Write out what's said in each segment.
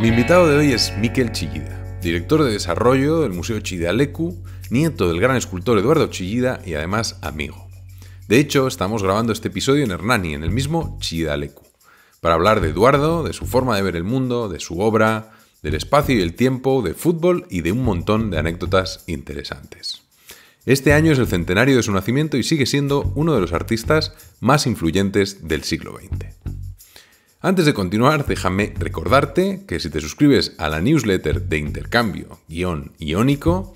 Mi invitado de hoy es Miquel Chillida, director de desarrollo del Museo Chidalecu, nieto del gran escultor Eduardo Chillida y además amigo. De hecho, estamos grabando este episodio en Hernani, en el mismo Chidalecu, para hablar de Eduardo, de su forma de ver el mundo, de su obra, del espacio y el tiempo, de fútbol y de un montón de anécdotas interesantes. Este año es el centenario de su nacimiento y sigue siendo uno de los artistas más influyentes del siglo XX. Antes de continuar, déjame recordarte que si te suscribes a la newsletter de intercambio guión iónico,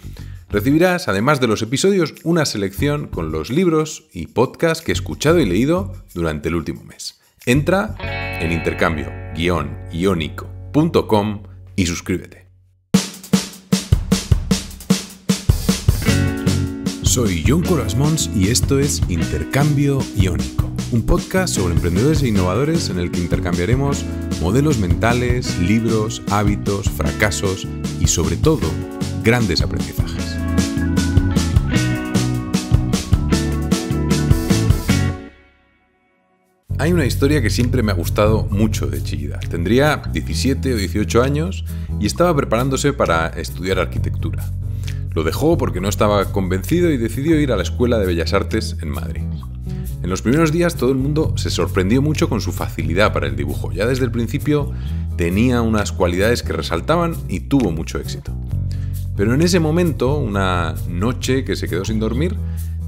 recibirás, además de los episodios, una selección con los libros y podcasts que he escuchado y leído durante el último mes. Entra en intercambio iónico.com y suscríbete. Soy John Corasmons y esto es Intercambio Iónico un podcast sobre emprendedores e innovadores en el que intercambiaremos modelos mentales, libros, hábitos, fracasos y sobre todo grandes aprendizajes. Hay una historia que siempre me ha gustado mucho de Chillida. Tendría 17 o 18 años y estaba preparándose para estudiar arquitectura. Lo dejó porque no estaba convencido y decidió ir a la Escuela de Bellas Artes en Madrid. En los primeros días todo el mundo se sorprendió mucho con su facilidad para el dibujo. Ya desde el principio tenía unas cualidades que resaltaban y tuvo mucho éxito. Pero en ese momento, una noche que se quedó sin dormir,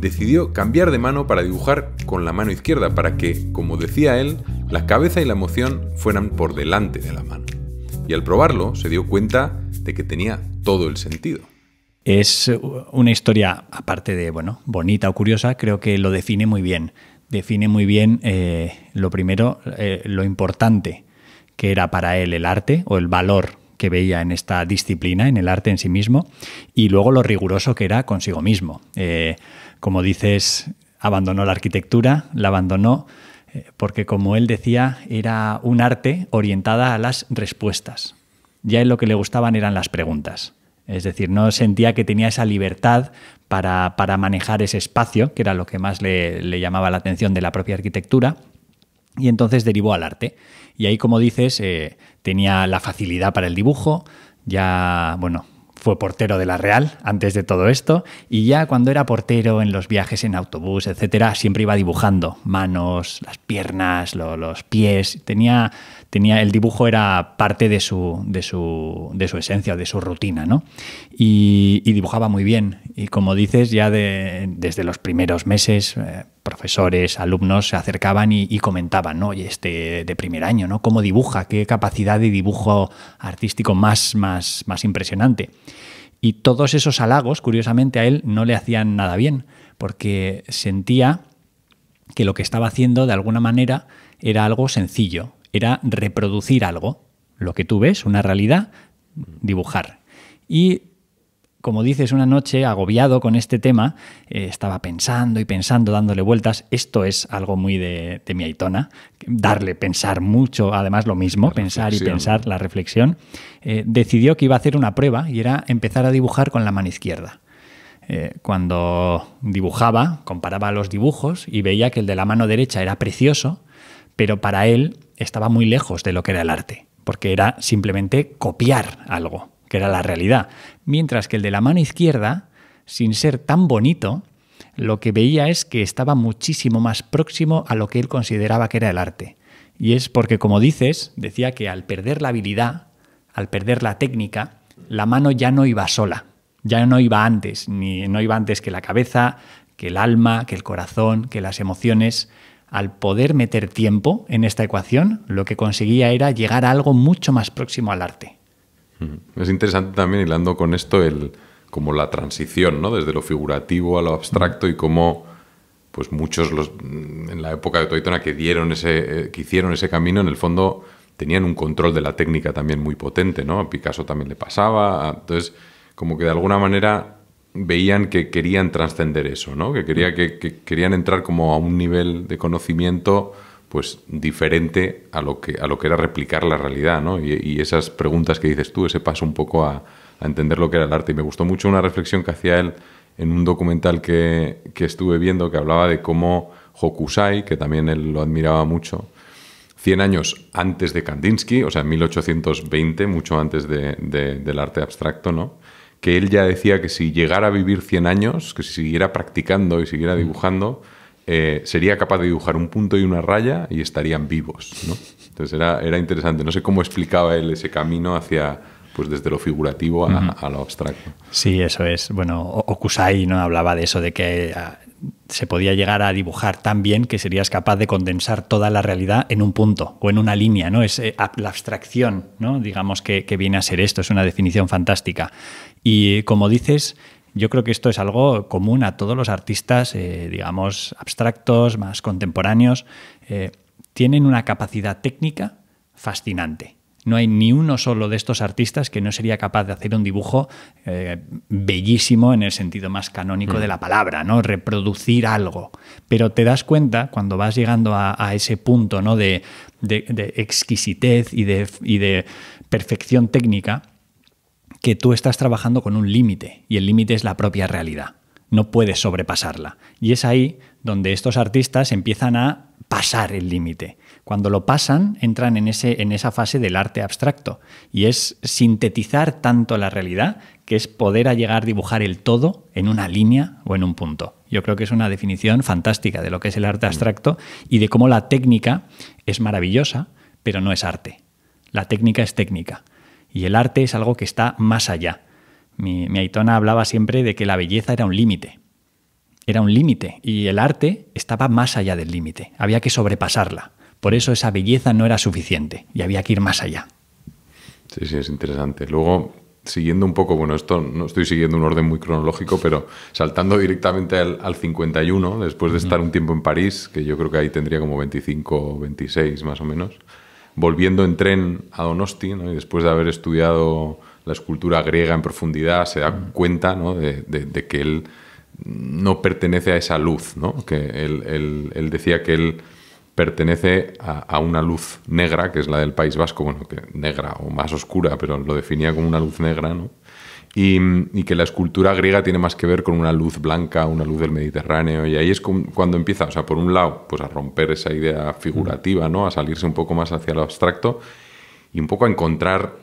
decidió cambiar de mano para dibujar con la mano izquierda, para que, como decía él, la cabeza y la emoción fueran por delante de la mano. Y al probarlo se dio cuenta de que tenía todo el sentido. Es una historia, aparte de, bueno, bonita o curiosa, creo que lo define muy bien. Define muy bien, eh, lo primero, eh, lo importante que era para él el arte o el valor que veía en esta disciplina, en el arte en sí mismo, y luego lo riguroso que era consigo mismo. Eh, como dices, abandonó la arquitectura, la abandonó porque, como él decía, era un arte orientada a las respuestas. Ya en lo que le gustaban eran las preguntas. Es decir, no sentía que tenía esa libertad para, para manejar ese espacio, que era lo que más le, llamaba la atención de la propia arquitectura, y entonces derivó al arte. Y ahí, como dices, eh, tenía la facilidad para el dibujo, ya, bueno, fue portero de la Real antes de todo esto, y ya cuando era portero en los viajes en autobús, etcétera, siempre iba dibujando manos, las piernas, los pies, tenía tenía, el dibujo era parte de su, esencia, de su rutina, ¿no? Y, dibujaba muy bien. Y como dices, ya desde los primeros meses, eh, profesores, alumnos se acercaban y, comentaban, ¿no? este de primer año, ¿no? ¿Cómo dibuja? ¿Qué capacidad de dibujo artístico más, más, más impresionante? Y todos esos halagos, curiosamente, a él no le hacían nada bien, porque sentía que lo que estaba haciendo de alguna manera era algo sencillo, era reproducir algo, lo que tú ves, una realidad, dibujar. Y como dices, una noche agobiado con este tema, eh, estaba pensando y pensando, dándole vueltas. Esto es algo muy de, mi Aitona, darle, pensar mucho, además lo mismo, pensar y pensar, la reflexión. Eh, decidió que iba a hacer una prueba y era empezar a dibujar con la mano izquierda. Eh, cuando dibujaba, comparaba los dibujos y veía que el de la mano derecha era precioso, pero para él estaba muy lejos de lo que era el arte, porque era simplemente copiar algo, que era la realidad. Mientras que el de la mano izquierda, sin ser tan bonito, lo que veía es que estaba muchísimo más próximo a lo que él consideraba que era el arte. Y es porque, como dices, decía que al perder la habilidad, al perder la técnica, la mano ya no iba sola, ya no iba antes, ni no iba antes que la cabeza, que el alma, que el corazón, que las emociones, al poder meter tiempo en esta ecuación, lo que conseguía era llegar a algo mucho más próximo al arte. Mm. Es interesante también, hilando con esto, el, como la transición, ¿no? Desde lo figurativo a lo abstracto y cómo pues muchos los, mm, en la época de Toitona que dieron ese, eh, que hicieron ese camino, en el fondo tenían un control de la técnica también muy potente, ¿no? A Picasso también le pasaba. Entonces, como que de alguna manera veían que querían trascender eso, ¿no? que, quería, que, querían entrar como a un nivel de conocimiento pues diferente a lo que, a lo que era replicar la realidad. ¿no? Y, esas preguntas que dices tú, ese paso un poco a, entender lo que era el arte. Y me gustó mucho una reflexión que hacía él en un documental que, estuve viendo que hablaba de cómo Hokusai, que también él lo admiraba mucho, 100 años antes de Kandinsky, o sea, en 1820, mucho antes del arte abstracto, ¿no? que él ya decía que si llegara a vivir 100 años, que si siguiera practicando y siguiera mm. dibujando, eh, sería capaz de dibujar un punto y una raya y estarían vivos. ¿no? Entonces era, era interesante. No sé cómo explicaba él ese camino hacia, pues desde lo figurativo a, a, lo abstracto. Sí, eso es. Bueno, Okusai ¿no? hablaba de eso, de que ah, se podía llegar a dibujar tan bien que serías capaz de condensar toda la realidad en un punto o en una línea, ¿no? Es eh, la abstracción, ¿no? Digamos que, viene a ser esto, es una definición fantástica. Y eh, como dices, yo creo que esto es algo común a todos los artistas, eh, digamos, abstractos, más contemporáneos. tienen una capacidad técnica fascinante no hay ni uno solo de estos artistas que no sería capaz de hacer un dibujo eh, bellísimo en el sentido más canónico mm. de la palabra, ¿no? Reproducir algo. Pero te das cuenta cuando vas llegando a, ese punto, ¿no? De, exquisitez y y de perfección técnica, que tú estás trabajando con un límite y el límite es la propia realidad. No puedes sobrepasarla. Y es ahí donde estos artistas empiezan a pasar el límite cuando lo pasan, entran en, ese, en esa fase del arte abstracto y es sintetizar tanto la realidad que es poder llegar a dibujar el todo en una línea o en un punto. Yo creo que es una definición fantástica de lo que es el arte mm. abstracto y de cómo la técnica es maravillosa, pero no es arte. La técnica es técnica y el arte es algo que está más allá. mi Aitona hablaba siempre de que la belleza era un límite. Era un límite y el arte estaba más allá del límite. Había que sobrepasarla. Por eso esa belleza no era suficiente y había que ir más allá. Sí, sí, es interesante. Luego, siguiendo un poco, bueno, esto no estoy siguiendo un orden muy cronológico, pero saltando directamente al, 51, después de estar un tiempo en París, que yo creo que ahí tendría como 25 o 26 más o menos, volviendo en tren a Donosti, y después de haber estudiado la escultura griega en profundidad, se da cuenta ¿no? de, que él no pertenece a esa luz, ¿no? que él decía que él pertenece a, una luz negra, que es la del País Vasco, bueno, que negra o más oscura, pero lo definía como una luz negra, ¿no? Y, que la escultura griega tiene más que ver con una luz blanca, una luz del Mediterráneo, y ahí es cuando empieza, o sea, por un lado, pues a romper esa idea figurativa, ¿no? A salirse un poco más hacia lo abstracto y un poco a encontrar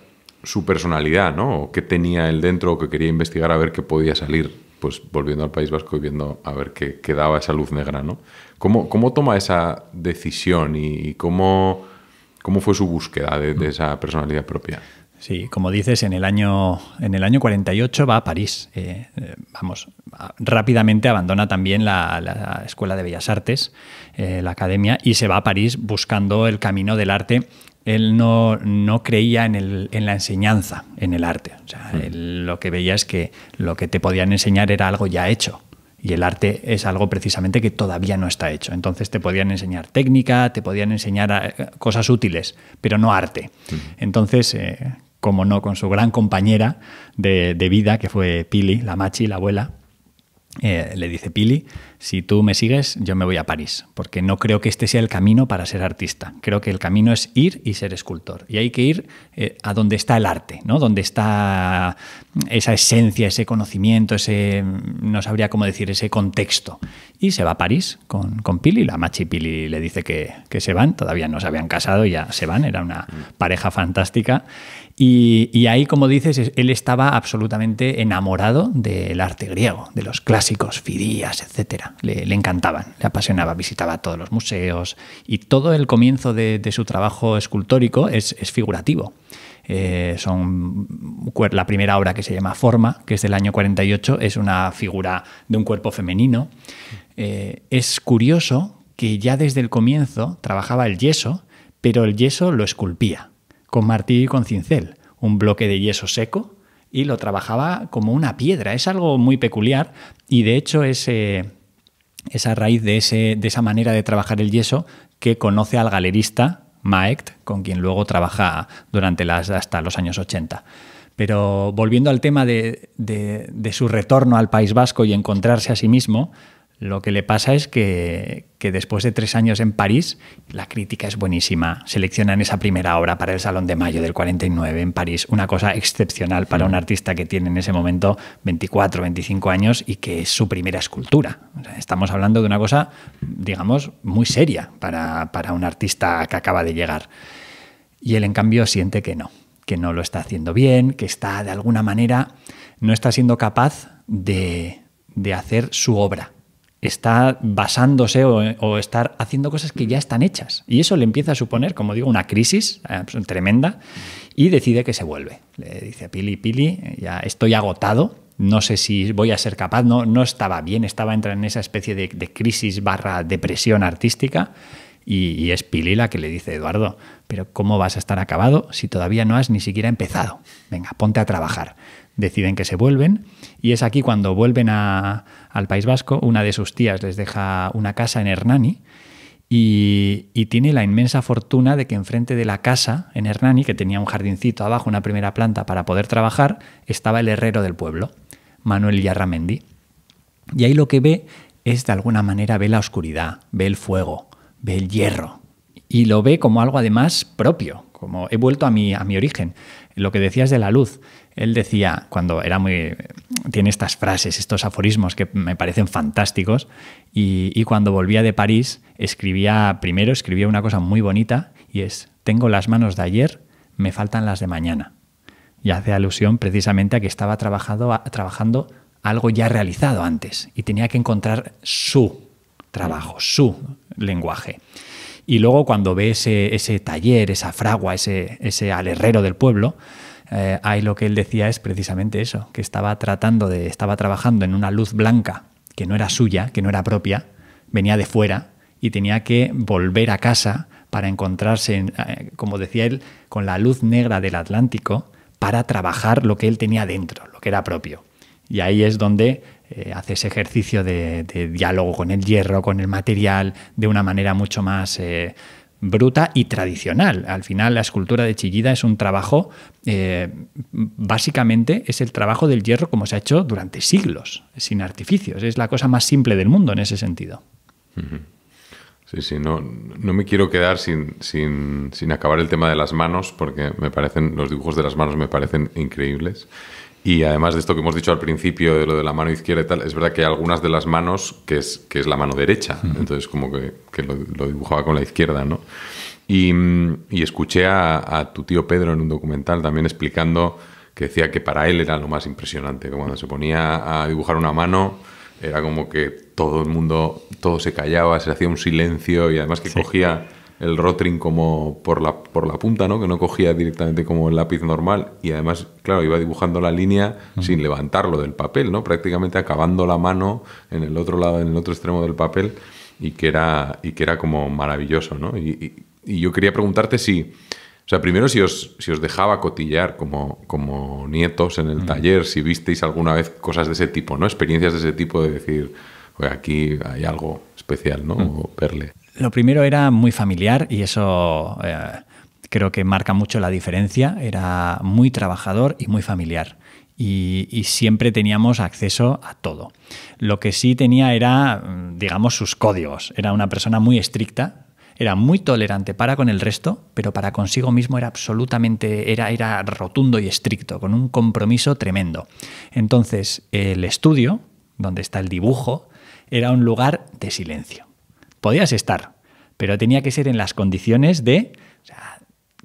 su personalidad, ¿no? O qué tenía él dentro, o qué quería investigar a ver qué podía salir pues volviendo al País Vasco y viendo a ver qué, quedaba esa luz negra, ¿no? ¿Cómo, toma esa decisión y, cómo, cómo, fue su búsqueda de, esa personalidad propia? Sí, como dices, en el año, en el año 48 va a París. Eh, vamos, rápidamente abandona también la, Escuela de Bellas Artes, eh, la academia, y se va a París buscando el camino del arte él no, no creía en, la enseñanza, en el arte. O sea, hmm. lo que veía es que lo que te podían enseñar era algo ya hecho. Y el arte es algo precisamente que todavía no está hecho. Entonces te podían enseñar técnica, te podían enseñar eh, cosas útiles, pero no arte. Hmm. Entonces, eh, como no, con su gran compañera de, de vida, que fue Pili, la machi, la abuela, eh, le dice Pili, si tú me sigues, yo me voy a París, porque no creo que este sea el camino para ser artista. Creo que el camino es ir y ser escultor. Y hay que ir eh, a donde está el arte, ¿no? Donde está esa esencia, ese conocimiento, ese, no sabría cómo decir, ese contexto. Y se va a París con, con Pili. La machi Pili le dice que, que se van, todavía no se habían casado, ya se van, era una pareja fantástica. Y, ahí, como dices, él estaba absolutamente enamorado del arte griego, de los clásicos, Fidías, etc. Le, encantaban, le apasionaba, visitaba todos los museos y todo el comienzo de, su trabajo escultórico es, figurativo. Eh, son la primera obra que se llama Forma, que es del año 48, es una figura de un cuerpo femenino. Eh, es curioso que ya desde el comienzo trabajaba el yeso, pero el yeso lo esculpía con martillo y con cincel, un bloque de yeso seco y lo trabajaba como una piedra. Es algo muy peculiar y de hecho es esa raíz de, ese, de esa manera de trabajar el yeso que conoce al galerista Maect, con quien luego trabaja durante las, hasta los años 80. Pero volviendo al tema de su retorno al País Vasco y encontrarse a sí mismo, lo que le pasa es que, después de tres años en París, la crítica es buenísima. Seleccionan esa primera obra para el Salón de Mayo del 49 en París. Una cosa excepcional para un artista que tiene en ese momento 24, 25 años y que es su primera escultura. estamos hablando de una cosa, digamos, muy seria para, un artista que acaba de llegar. Y él, en cambio, siente que no, que no lo está haciendo bien, que está, de alguna manera, no está siendo capaz de hacer su obra está basándose o, estar haciendo cosas que ya están hechas. Y eso le empieza a suponer, como digo, una crisis eh, tremenda y decide que se vuelve. Le dice a Pili, Pili, ya estoy agotado, no sé si voy a ser capaz, no, no estaba bien, estaba entrando en esa especie de, crisis barra depresión artística. Y, y, es Pili la que le dice, Eduardo, pero ¿cómo vas a estar acabado si todavía no has ni siquiera empezado? Venga, ponte a trabajar. Deciden que se vuelven y es aquí cuando vuelven a, al País Vasco. Una de sus tías les deja una casa en Hernani. Y, tiene la inmensa fortuna de que enfrente de la casa, en Hernani, que tenía un jardincito abajo, una primera planta para poder trabajar, estaba el herrero del pueblo, Manuel Yarramendi. Y ahí lo que ve es, de alguna manera, ve la oscuridad, ve el fuego, ve el hierro. Y lo ve como algo además propio, como he vuelto a mi, a mi origen, lo que decías de la luz. Él decía, cuando era muy... tiene estas frases, estos aforismos que me parecen fantásticos, y, cuando volvía de París, escribía, primero escribía una cosa muy bonita, y es, tengo las manos de ayer, me faltan las de mañana. Y hace alusión precisamente a que estaba trabajando algo ya realizado antes y tenía que encontrar su trabajo, su lenguaje. Y luego cuando ve ese, ese taller, esa fragua, ese, ese al herrero del pueblo, eh, ahí lo que él decía es precisamente eso, que estaba tratando de, estaba trabajando en una luz blanca que no era suya, que no era propia, venía de fuera y tenía que volver a casa para encontrarse, eh, como decía él, con la luz negra del Atlántico para trabajar lo que él tenía dentro, lo que era propio. Y ahí es donde eh, hace ese ejercicio de, diálogo con el hierro, con el material, de una manera mucho más bruta y tradicional. Al final, la escultura de Chillida es un trabajo, eh, básicamente es el trabajo del hierro como se ha hecho durante siglos, sin artificios. Es la cosa más simple del mundo en ese sentido. Sí, sí, no, no me quiero quedar sin, sin, sin acabar el tema de las manos, porque me parecen, los dibujos de las manos me parecen increíbles. Y además de esto que hemos dicho al principio, de lo de la mano izquierda y tal, es verdad que algunas de las manos que es, que es la mano derecha. Entonces, como que, que lo, dibujaba con la izquierda, ¿no? Y, y escuché a, tu tío Pedro en un documental también explicando que decía que para él era lo más impresionante, que cuando se ponía a dibujar una mano era como que todo el mundo, todo se callaba, se hacía un silencio y además que cogía el Rotring como por la, por la punta, ¿no? Que no cogía directamente como el lápiz normal y además, claro, iba dibujando la línea sin levantarlo del papel, ¿no? Prácticamente acabando la mano en el otro lado, en el otro extremo del papel y que era, y que era como maravilloso, ¿no? Y, yo quería preguntarte si... O sea, primero si os, si os dejaba cotillar como, como nietos en el taller, si visteis alguna vez cosas de ese tipo, ¿no? Experiencias de ese tipo de decir, oye, aquí hay algo especial, ¿no? O verle. Lo primero era muy familiar y eso eh, creo que marca mucho la diferencia. Era muy trabajador y muy familiar. Y, y, siempre teníamos acceso a todo. Lo que sí tenía era, mm, digamos, sus códigos. Era una persona muy estricta, era muy tolerante para con el resto, pero para consigo mismo era absolutamente, era, era rotundo y estricto, con un compromiso tremendo. Entonces, el estudio, donde está el dibujo, era un lugar de silencio podías estar, pero tenía que ser en las condiciones de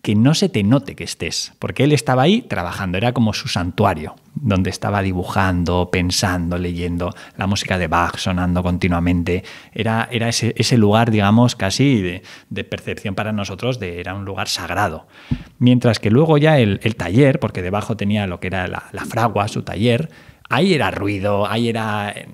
que no se te note que estés, porque él estaba ahí trabajando, era como su santuario, donde estaba dibujando, pensando, leyendo, la música de Bach sonando continuamente, era, era ese, lugar, digamos, casi de, percepción para nosotros, de, era un lugar sagrado. Mientras que luego ya el, taller, porque debajo tenía lo que era la, fragua, su taller, ahí era ruido, ahí era... Eh,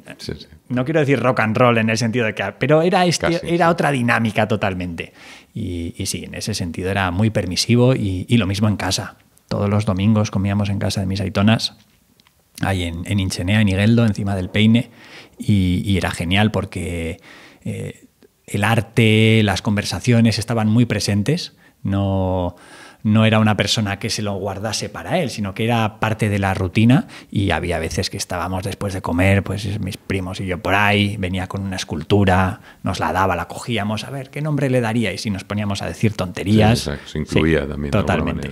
no quiero decir rock and roll en el sentido de que, pero era, este, era otra dinámica totalmente. Y, sí, en ese sentido era muy permisivo y, lo mismo en casa. Todos los domingos comíamos en casa de mis aitonas, ahí en, Inchenea, en Igeldo, encima del peine, y, era genial porque eh, el arte, las conversaciones estaban muy presentes. No no era una persona que se lo guardase para él, sino que era parte de la rutina y había veces que estábamos después de comer, pues mis primos y yo por ahí, venía con una escultura, nos la daba, la cogíamos, a ver qué nombre le daría y si nos poníamos a decir tonterías. se incluía también. Totalmente.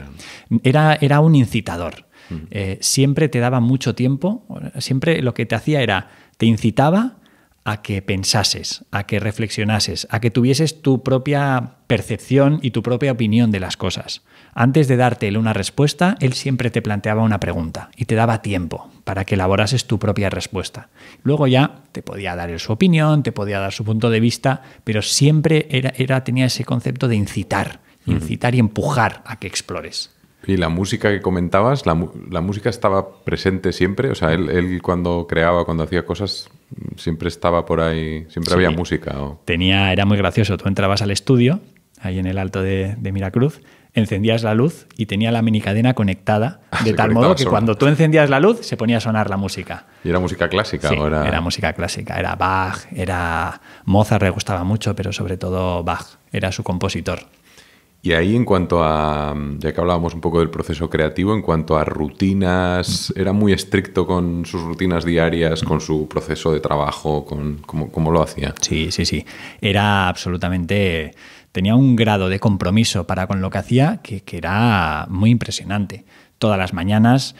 era, era un incitador. Mm. Eh, siempre te daba mucho tiempo, siempre lo que te hacía era, te incitaba a que pensases, a que reflexionases, a que tuvieses tu propia percepción y tu propia opinión de las cosas. Antes de darte una respuesta, él siempre te planteaba una pregunta y te daba tiempo para que elaborases tu propia respuesta. Luego ya te podía dar su opinión, te podía dar su punto de vista, pero siempre era, tenía ese concepto de incitar, incitar y empujar a que explores. Y la música que comentabas, la, música estaba presente siempre, o sea, él, cuando creaba, cuando hacía cosas, siempre estaba por ahí, siempre había música. Tenía, era muy gracioso, tú entrabas al estudio, ahí en el alto de, de Miracruz, encendías la luz y tenía la minicadena conectada, ah, de tal modo que cuando tú encendías la luz se ponía a sonar la música. ¿Y era música clásica? Sí, era... música clásica, era Bach, era Mozart, le gustaba mucho, pero sobre todo Bach, era su compositor. Y ahí en cuanto a, ya que hablábamos un poco del proceso creativo, en cuanto a rutinas, ¿era muy estricto con sus rutinas diarias, con su proceso de trabajo, con cómo lo hacía? Sí, sí, sí, era absolutamente tenía un grado de compromiso para con lo que hacía que, era muy impresionante. Todas las mañanas,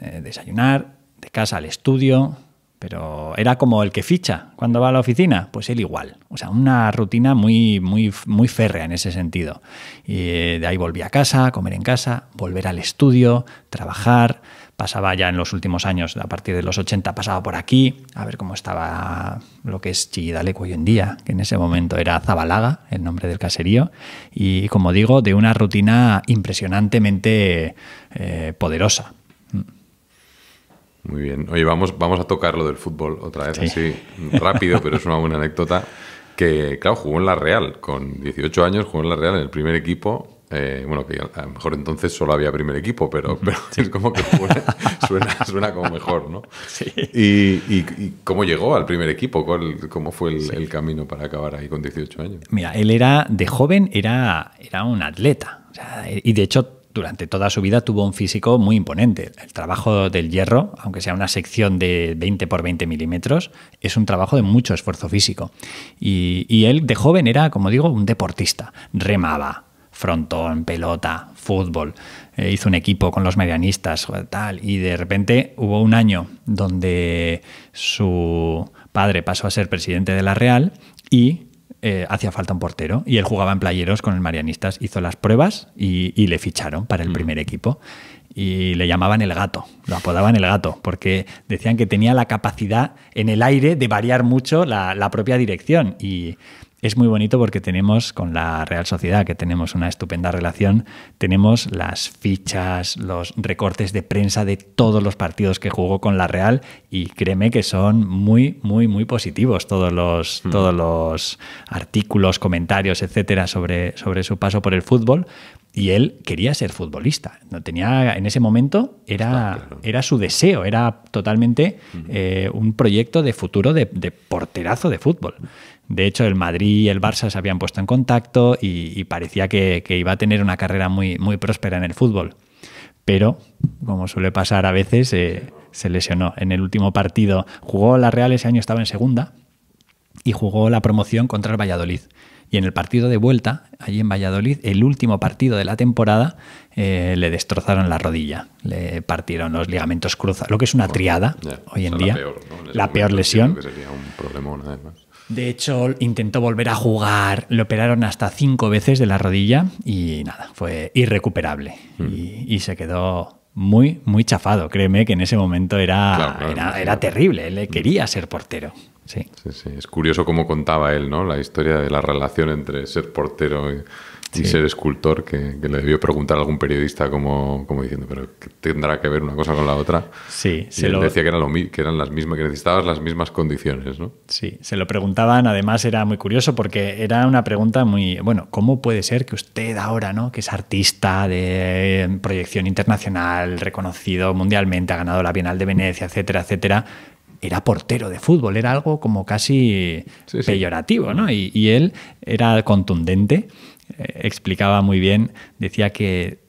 eh, desayunar, de casa al estudio, pero era como el que ficha cuando va a la oficina, pues él igual. O sea, una rutina muy, muy, muy férrea en ese sentido. Y eh, de ahí volví a casa, comer en casa, volver al estudio, trabajar pasaba ya en los últimos años, a partir de los 80, pasaba por aquí, a ver cómo estaba lo que es Chidaleco hoy en día, que en ese momento era Zabalaga, el nombre del caserío, y como digo, de una rutina impresionantemente eh, poderosa. Muy bien. Oye, vamos, vamos a tocar lo del fútbol otra vez, así rápido, pero es una buena anécdota. Que, claro, jugó en la Real, con 18 años jugó en la Real, en el primer equipo, eh, bueno, que a lo mejor entonces solo había primer equipo, pero, es como que suena, como mejor, ¿no? Sí. Y, cómo llegó al primer equipo? ¿Cómo fue el, camino para acabar ahí con 18 años? Mira, él era de joven, era, era un atleta. y de hecho, durante toda su vida tuvo un físico muy imponente. El trabajo del hierro, aunque sea una sección de 20 por 20 milímetros, es un trabajo de mucho esfuerzo físico. y él de joven era, como digo, un deportista. Remaba, frontón, pelota, fútbol, eh, hizo un equipo con los medianistas, tal, y de repente hubo un año donde su padre pasó a ser presidente de la Real y eh, hacía falta un portero y él jugaba en playeros con el Marianistas, hizo las pruebas y, le ficharon para el mm. primer equipo y le llamaban el gato, lo apodaban el gato, porque decían que tenía la capacidad en el aire de variar mucho la, la propia dirección. Y, es muy bonito porque tenemos con la Real Sociedad, que tenemos una estupenda relación, tenemos las fichas, los recortes de prensa de todos los partidos que jugó con la Real y créeme que son muy, muy, muy positivos todos los, mm. todos los artículos, comentarios, etcétera, sobre, sobre su paso por el fútbol. Y él quería ser futbolista. No tenía, en ese momento era, era su deseo, era totalmente mm. eh, un proyecto de futuro de porterazo de fútbol. De hecho, el Madrid y el Barça se habían puesto en contacto y, parecía que, iba a tener una carrera muy, próspera en el fútbol. Pero, como suele pasar a veces, eh, se lesionó. En el último partido jugó la Real, ese año estaba en segunda, y jugó la promoción contra el Valladolid. Y en el partido de vuelta, allí en Valladolid, el último partido de la temporada, eh, le destrozaron la rodilla, le partieron los ligamentos cruzados, lo que es una triada hoy en día. La peor, lesión. sería un de hecho, intentó volver a jugar, le operaron hasta cinco veces de la rodilla y nada, fue irrecuperable. Mm. Y, se quedó muy, muy chafado. Créeme que en ese momento era, era, terrible. Él quería ser portero. Sí. sí, Es curioso cómo contaba él, ¿no? La historia de la relación entre ser portero y y ser escultor, que, le debió preguntar a algún periodista como, como diciendo, pero tendrá que ver una cosa con la otra? Sí, se lo... decía que, lo, que eran las mismas, que necesitabas las mismas condiciones, ¿no? Sí, se lo preguntaban, además era muy curioso porque era una pregunta muy, bueno, ¿cómo puede ser que usted ahora, ¿no? que es artista de eh, proyección internacional, reconocido mundialmente, ha ganado la Bienal de Venecia, etcétera, etcétera, era portero de fútbol, era algo como casi peyorativo, ¿no? y, él era contundente explicaba muy bien, decía que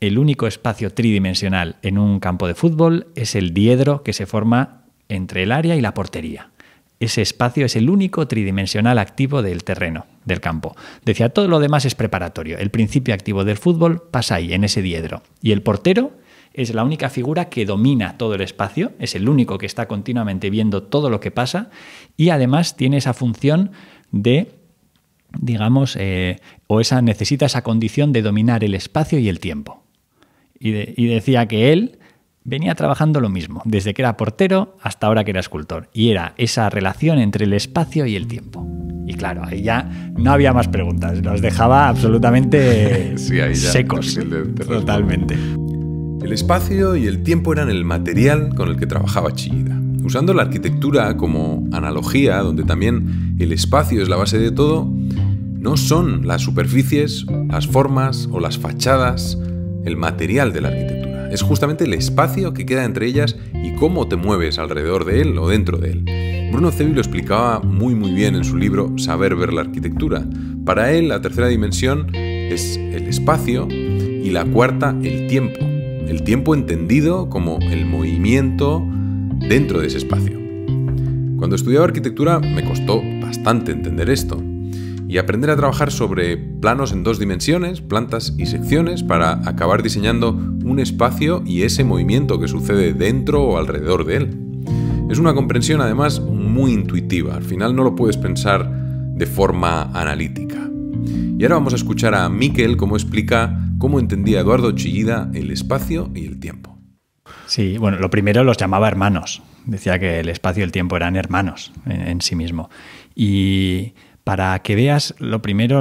el único espacio tridimensional en un campo de fútbol es el diedro que se forma entre el área y la portería. Ese espacio es el único tridimensional activo del terreno, del campo. Decía, todo lo demás es preparatorio. El principio activo del fútbol pasa ahí, en ese diedro. Y el portero es la única figura que domina todo el espacio, es el único que está continuamente viendo todo lo que pasa y además tiene esa función de digamos, eh, o esa necesita esa condición de dominar el espacio y el tiempo. Y, decía que él venía trabajando lo mismo, desde que era portero hasta ahora que era escultor, y era esa relación entre el espacio y el tiempo. Y claro, ahí ya no había más preguntas, nos dejaba absolutamente secos, totalmente. El espacio y el tiempo eran el material con el que trabajaba Chillida. Usando la arquitectura como analogía, donde también el espacio es la base de todo, no son las superficies, las formas o las fachadas el material de la arquitectura. Es justamente el espacio que queda entre ellas y cómo te mueves alrededor de él o dentro de él. Bruno Zevi lo explicaba muy muy bien en su libro Saber ver la arquitectura. Para él la tercera dimensión es el espacio y la cuarta el tiempo. El tiempo entendido como el movimiento dentro de ese espacio. Cuando estudiaba arquitectura me costó bastante entender esto y aprender a trabajar sobre planos en dos dimensiones, plantas y secciones para acabar diseñando un espacio y ese movimiento que sucede dentro o alrededor de él. Es una comprensión además muy intuitiva, al final no lo puedes pensar de forma analítica. Y ahora vamos a escuchar a Miquel cómo explica cómo entendía Eduardo Chillida el espacio y el tiempo. Sí, bueno, lo primero los llamaba hermanos. Decía que el espacio y el tiempo eran hermanos en, en sí mismo. Y para que veas lo primero,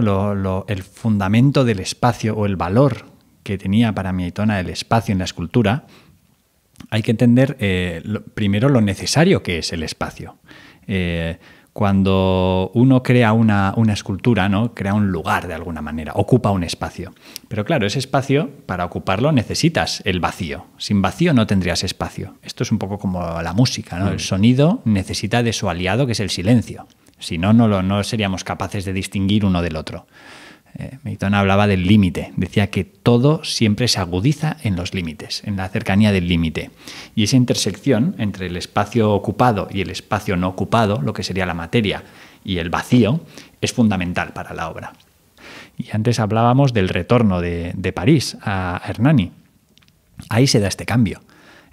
el fundamento del espacio o el valor que tenía para Maitona el espacio en la escultura, hay que entender eh, primero lo necesario que es el espacio. Eh, cuando uno crea una, escultura, ¿no? crea un lugar de alguna manera, ocupa un espacio. Pero claro, ese espacio, para ocuparlo, necesitas el vacío. Sin vacío no tendrías espacio. Esto es un poco como la música, ¿no? Mm. El sonido necesita de su aliado, que es el silencio. Si no, no, lo, no seríamos capaces de distinguir uno del otro. Eh, hablaba del límite, decía que todo siempre se agudiza en los límites, en la cercanía del límite. Y esa intersección entre el espacio ocupado y el espacio no ocupado, lo que sería la materia y el vacío, es fundamental para la obra. Y antes hablábamos del retorno de, París a Hernani. Ahí se da este cambio.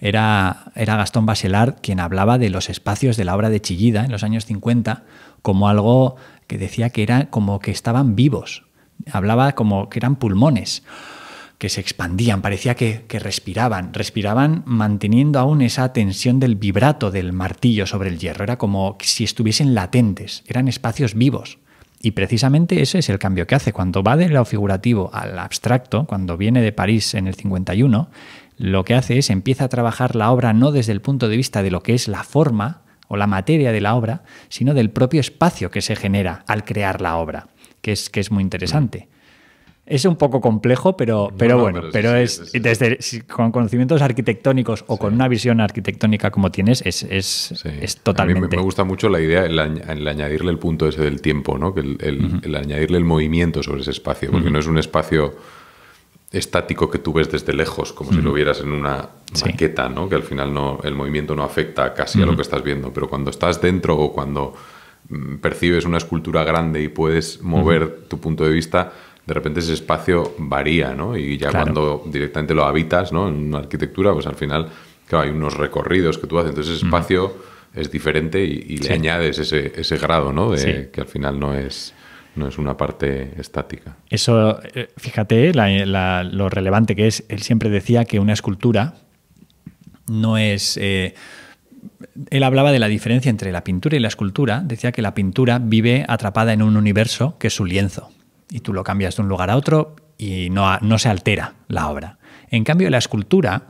Era, era Gastón Bachelard quien hablaba de los espacios de la obra de Chillida en los años 50 como algo que decía que era como que estaban vivos. Hablaba como que eran pulmones que se expandían, parecía que, respiraban, respiraban manteniendo aún esa tensión del vibrato del martillo sobre el hierro, era como si estuviesen latentes, eran espacios vivos. Y precisamente ese es el cambio que hace. Cuando va de lo figurativo al abstracto, cuando viene de París en el 51, lo que hace es empieza a trabajar la obra no desde el punto de vista de lo que es la forma, o la materia de la obra, sino del propio espacio que se genera al crear la obra, que es, que es muy interesante. Mm. Es un poco complejo, pero, pero bueno, pero, es, con conocimientos arquitectónicos o con una visión arquitectónica como tienes, es, es, totalmente. A mí me gusta mucho la idea, el, añadirle el punto ese del tiempo, ¿no? El, añadirle el movimiento sobre ese espacio, porque no es un espacio estático que tú ves desde lejos, como si lo vieras en una chaqueta, ¿no? Que al final no, el movimiento no afecta casi a lo que estás viendo. Pero cuando estás dentro o cuando mm, percibes una escultura grande y puedes mover tu punto de vista, de repente ese espacio varía, ¿no? Y ya cuando directamente lo habitas, ¿no? En una arquitectura, pues al final, claro, hay unos recorridos que tú haces. Entonces ese espacio es diferente y, le añades ese, ese grado, ¿no? De, Que al final no es no es una parte estática. Eso, eh, fíjate lo relevante que es. Él siempre decía que una escultura no es... Eh, él hablaba de la diferencia entre la pintura y la escultura. Decía que la pintura vive atrapada en un universo que es su lienzo. Y tú lo cambias de un lugar a otro y no, no se altera la obra. En cambio, la escultura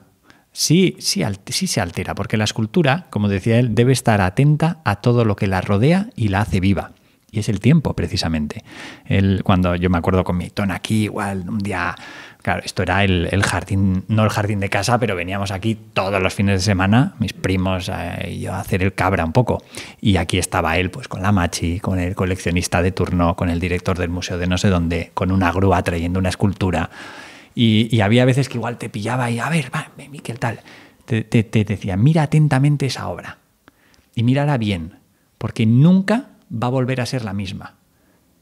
sí, sí, sí se altera, porque la escultura, como decía él, debe estar atenta a todo lo que la rodea y la hace viva. Y es el tiempo, precisamente. El, cuando yo me acuerdo con mi ton aquí, igual, un día, claro, esto era el, jardín, no el jardín de casa, pero veníamos aquí todos los fines de semana, mis primos eh, y yo a hacer el cabra un poco. Y aquí estaba él, pues con la machi, con el coleccionista de turno, con el director del museo de no sé dónde, con una grúa trayendo una escultura. Y, había veces que igual te pillaba y, a ver, va, Miquel, tal. Te, te, te decía, mira atentamente esa obra y mírala bien, porque nunca va a volver a ser la misma.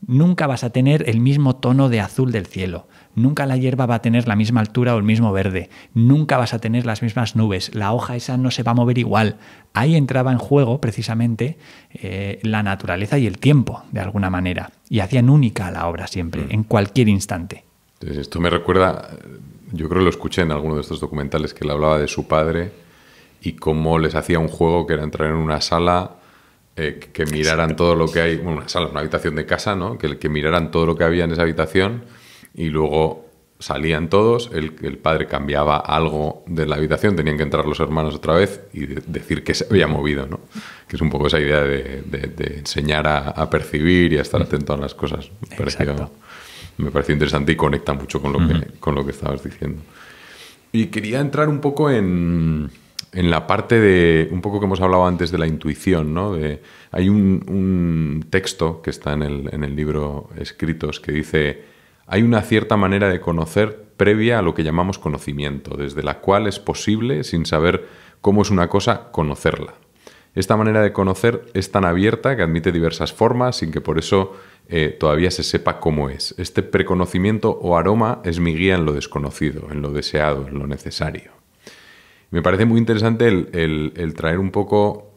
Nunca vas a tener el mismo tono de azul del cielo, nunca la hierba va a tener la misma altura o el mismo verde, nunca vas a tener las mismas nubes, la hoja esa no se va a mover igual. Ahí entraba en juego precisamente eh, la naturaleza y el tiempo, de alguna manera, y hacían única la obra siempre, mm. en cualquier instante. esto me recuerda, yo creo que lo escuché en alguno de estos documentales que le hablaba de su padre y cómo les hacía un juego que era entrar en una sala eh, que miraran todo lo que hay, bueno, una habitación de casa, ¿no? Que, que miraran todo lo que había en esa habitación y luego salían todos, el, padre cambiaba algo de la habitación, tenían que entrar los hermanos otra vez y decir que se había movido, ¿no? Que es un poco esa idea de, enseñar a, percibir y a estar mm. atento a las cosas. Me pareció, me pareció interesante y conecta mucho con lo, con lo que estabas diciendo. Y quería entrar un poco en en la parte de, un poco que hemos hablado antes de la intuición, ¿no? hay un, texto que está en el, libro Escritos que dice, hay una cierta manera de conocer previa a lo que llamamos conocimiento, desde la cual es posible, sin saber cómo es una cosa, conocerla. Esta manera de conocer es tan abierta que admite diversas formas sin que por eso eh, todavía se sepa cómo es. Este preconocimiento o aroma es mi guía en lo desconocido, en lo deseado, en lo necesario. Me parece muy interesante el, traer un poco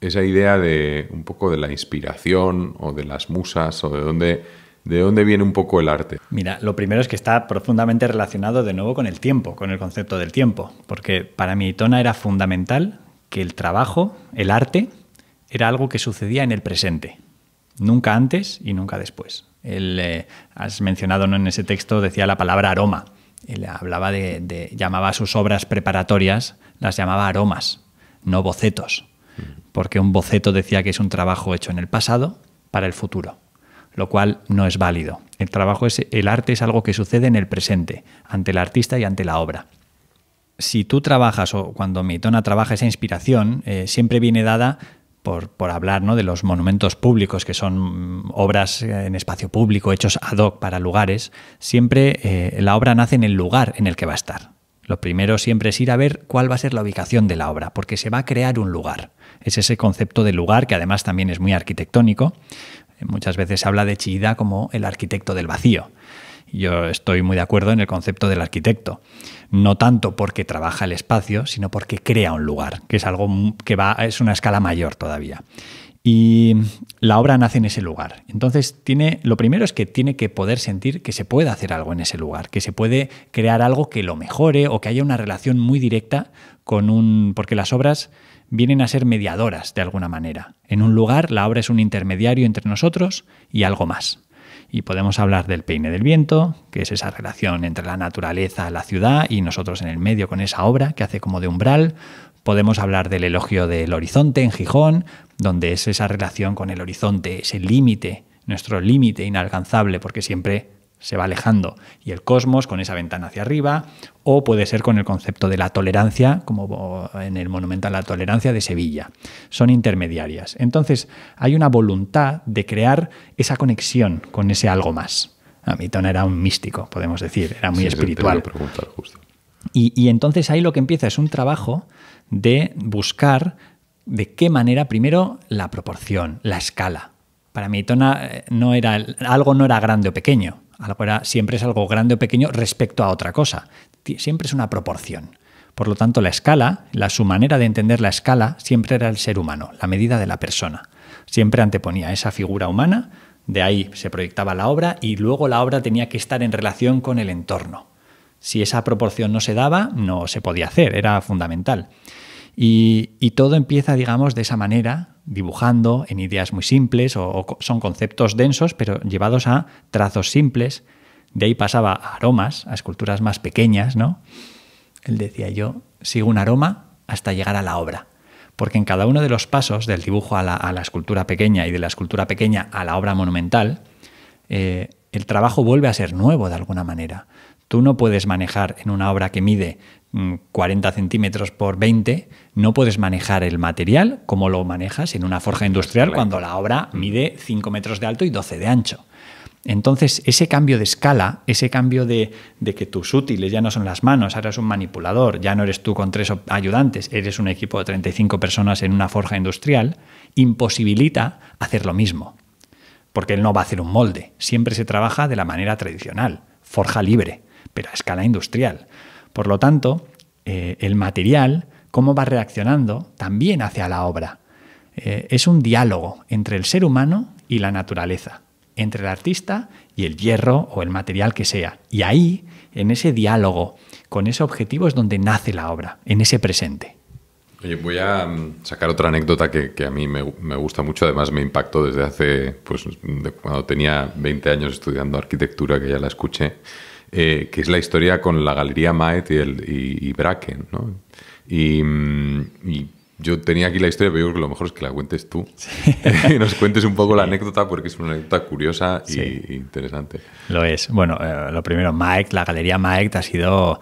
esa idea de un poco de la inspiración o de las musas o de dónde, de dónde viene un poco el arte. Mira, lo primero es que está profundamente relacionado de nuevo con el tiempo, con el concepto del tiempo, porque para tona era fundamental que el trabajo, el arte, era algo que sucedía en el presente, nunca antes y nunca después. Eh, has mencionado en ese texto, decía la palabra aroma hablaba de, llamaba a sus obras preparatorias, las llamaba aromas, no bocetos, porque un boceto decía que es un trabajo hecho en el pasado para el futuro, lo cual no es válido. El trabajo es, el arte es algo que sucede en el presente, ante el artista y ante la obra. Si tú trabajas o cuando Mitona trabaja esa inspiración, eh, siempre viene dada por, hablar ¿no? de los monumentos públicos, que son mm, obras en espacio público, hechos ad hoc para lugares, siempre eh, la obra nace en el lugar en el que va a estar. Lo primero siempre es ir a ver cuál va a ser la ubicación de la obra, porque se va a crear un lugar. Es ese concepto de lugar que además también es muy arquitectónico. Muchas veces se habla de Chida como el arquitecto del vacío. Yo estoy muy de acuerdo en el concepto del arquitecto no tanto porque trabaja el espacio, sino porque crea un lugar, que es algo que va, es una escala mayor todavía. Y la obra nace en ese lugar. Entonces, tiene, lo primero es que tiene que poder sentir que se puede hacer algo en ese lugar, que se puede crear algo que lo mejore o que haya una relación muy directa con un... porque las obras vienen a ser mediadoras de alguna manera. En un lugar, la obra es un intermediario entre nosotros y algo más. Y podemos hablar del peine del viento, que es esa relación entre la naturaleza, la ciudad y nosotros en el medio con esa obra que hace como de umbral. Podemos hablar del elogio del horizonte en Gijón, donde es esa relación con el horizonte, ese límite, nuestro límite inalcanzable, porque siempre se va alejando y el cosmos con esa ventana hacia arriba, o puede ser con el concepto de la tolerancia, como en el monumental La tolerancia de Sevilla. Son intermediarias. Entonces hay una voluntad de crear esa conexión con ese algo más. a ah, tona era un místico, podemos decir, era muy espiritual. Y, entonces ahí lo que empieza es un trabajo de buscar de qué manera, primero, la proporción, la escala. Para mí, eh, no era, algo no era grande o pequeño, la siempre es algo grande o pequeño respecto a otra cosa. Siempre es una proporción. Por lo tanto, la escala, la, su manera de entender la escala, siempre era el ser humano, la medida de la persona. Siempre anteponía esa figura humana, de ahí se proyectaba la obra y luego la obra tenía que estar en relación con el entorno. Si esa proporción no se daba, no se podía hacer, era fundamental. y todo empieza, digamos, de esa manera, dibujando en ideas muy simples o, son conceptos densos pero llevados a trazos simples. De ahí pasaba a aromas, a esculturas más pequeñas, ¿no? Él decía, yo sigo un aroma hasta llegar a la obra. Porque en cada uno de los pasos, del dibujo a la, escultura pequeña y de la escultura pequeña a la obra monumental, eh, el trabajo vuelve a ser nuevo de alguna manera. Tú no puedes manejar en una obra que mide 40 mm, centímetros por 20, no puedes manejar el material como lo manejas en una forja industrial cuando la obra mide 5 metros de alto y 12 de ancho. Entonces, ese cambio de escala, ese cambio de, de, que tus útiles ya no son las manos, ahora es un manipulador, ya no eres tú con tres ayudantes, eres un equipo de 35 personas en una forja industrial, imposibilita hacer lo mismo. Porque él no va a hacer un molde, siempre se trabaja de la manera tradicional, forja libre pero a escala industrial. Por lo tanto, eh, el material, cómo va reaccionando, también hacia la obra. Eh, es un diálogo entre el ser humano y la naturaleza, entre el artista y el hierro o el material que sea. Y ahí, en ese diálogo, con ese objetivo es donde nace la obra, en ese presente. voy a mm, sacar otra anécdota que, a mí me, gusta mucho, además me impactó desde hace, pues cuando tenía 20 años estudiando arquitectura, que ya la escuché. Eh, que es la historia con la Galería Maet y, Bracken. ¿no? Mm, y, yo tenía aquí la historia, pero yo que lo mejor es que la cuentes tú y nos cuentes un poco la anécdota, porque es una anécdota curiosa e interesante. Lo es. Bueno, eh, lo primero, Maet, la Galería Maet ha sido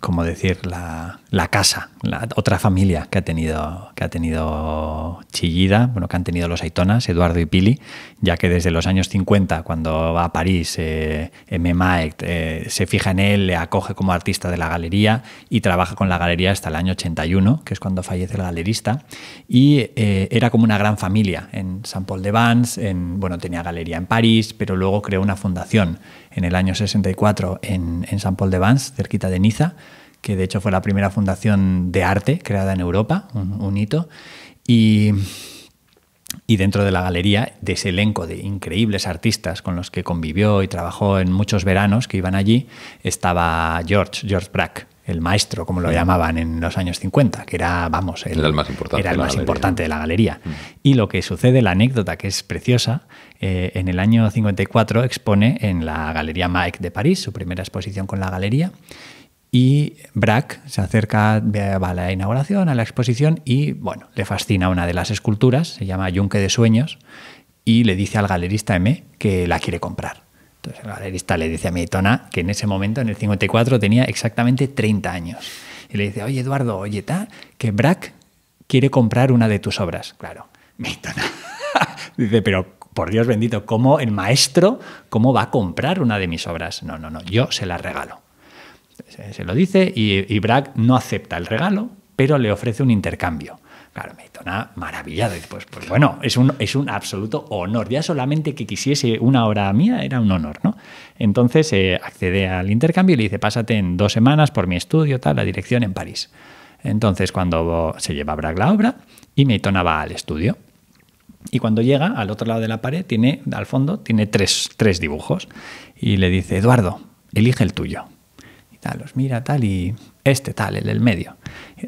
como decir, la, la, casa, la otra familia que ha tenido, que ha tenido Chillida, bueno, que han tenido los Aitonas, Eduardo y Pili, ya que desde los años 50, cuando va a París, eh, M. Maek, eh, se fija en él, le acoge como artista de la galería y trabaja con la galería hasta el año 81, que es cuando fallece el galerista, y eh, era como una gran familia en saint Paul de Vans, en, bueno, tenía galería en París, pero luego creó una fundación en el año 64 en, en San Paul de Vans, cerquita de Niza, que de hecho fue la primera fundación de arte creada en Europa, un, hito. Y, y dentro de la galería, de ese elenco de increíbles artistas con los que convivió y trabajó en muchos veranos que iban allí, estaba George, George Brack, el maestro, como lo llamaban en los años 50, que era, vamos, el, más importante, era el de, la importante de la galería. Y lo que sucede, la anécdota que es preciosa, eh, en el año 54 expone en la Galería Mike de París, su primera exposición con la galería, y Brack se acerca a la inauguración, a la exposición, y bueno, le fascina una de las esculturas, se llama Yunque de Sueños, y le dice al galerista M que la quiere comprar. Entonces el galerista le dice a mi que en ese momento, en el 54, tenía exactamente 30 años. Y le dice, oye Eduardo, oye, que Brack quiere comprar una de tus obras. Claro, mi dice, pero por Dios bendito, ¿cómo el maestro, cómo va a comprar una de mis obras? No, no, no, yo se la regalo. Se, lo dice y, y Brack no acepta el regalo, pero le ofrece un intercambio. Claro, Meitona, maravillado. Pues, pues, bueno, es un, es un absoluto honor. Ya solamente que quisiese una obra mía era un honor, ¿no? Entonces eh, accede al intercambio y le dice, pásate en dos semanas por mi estudio, tal, la dirección en París. Entonces, cuando se lleva a Braque la obra y Meitona va al estudio. Y cuando llega al otro lado de la pared, tiene, al fondo, tiene tres, dibujos. Y le dice, Eduardo, elige el tuyo. Y tal, los mira, tal, y este, tal, el del medio.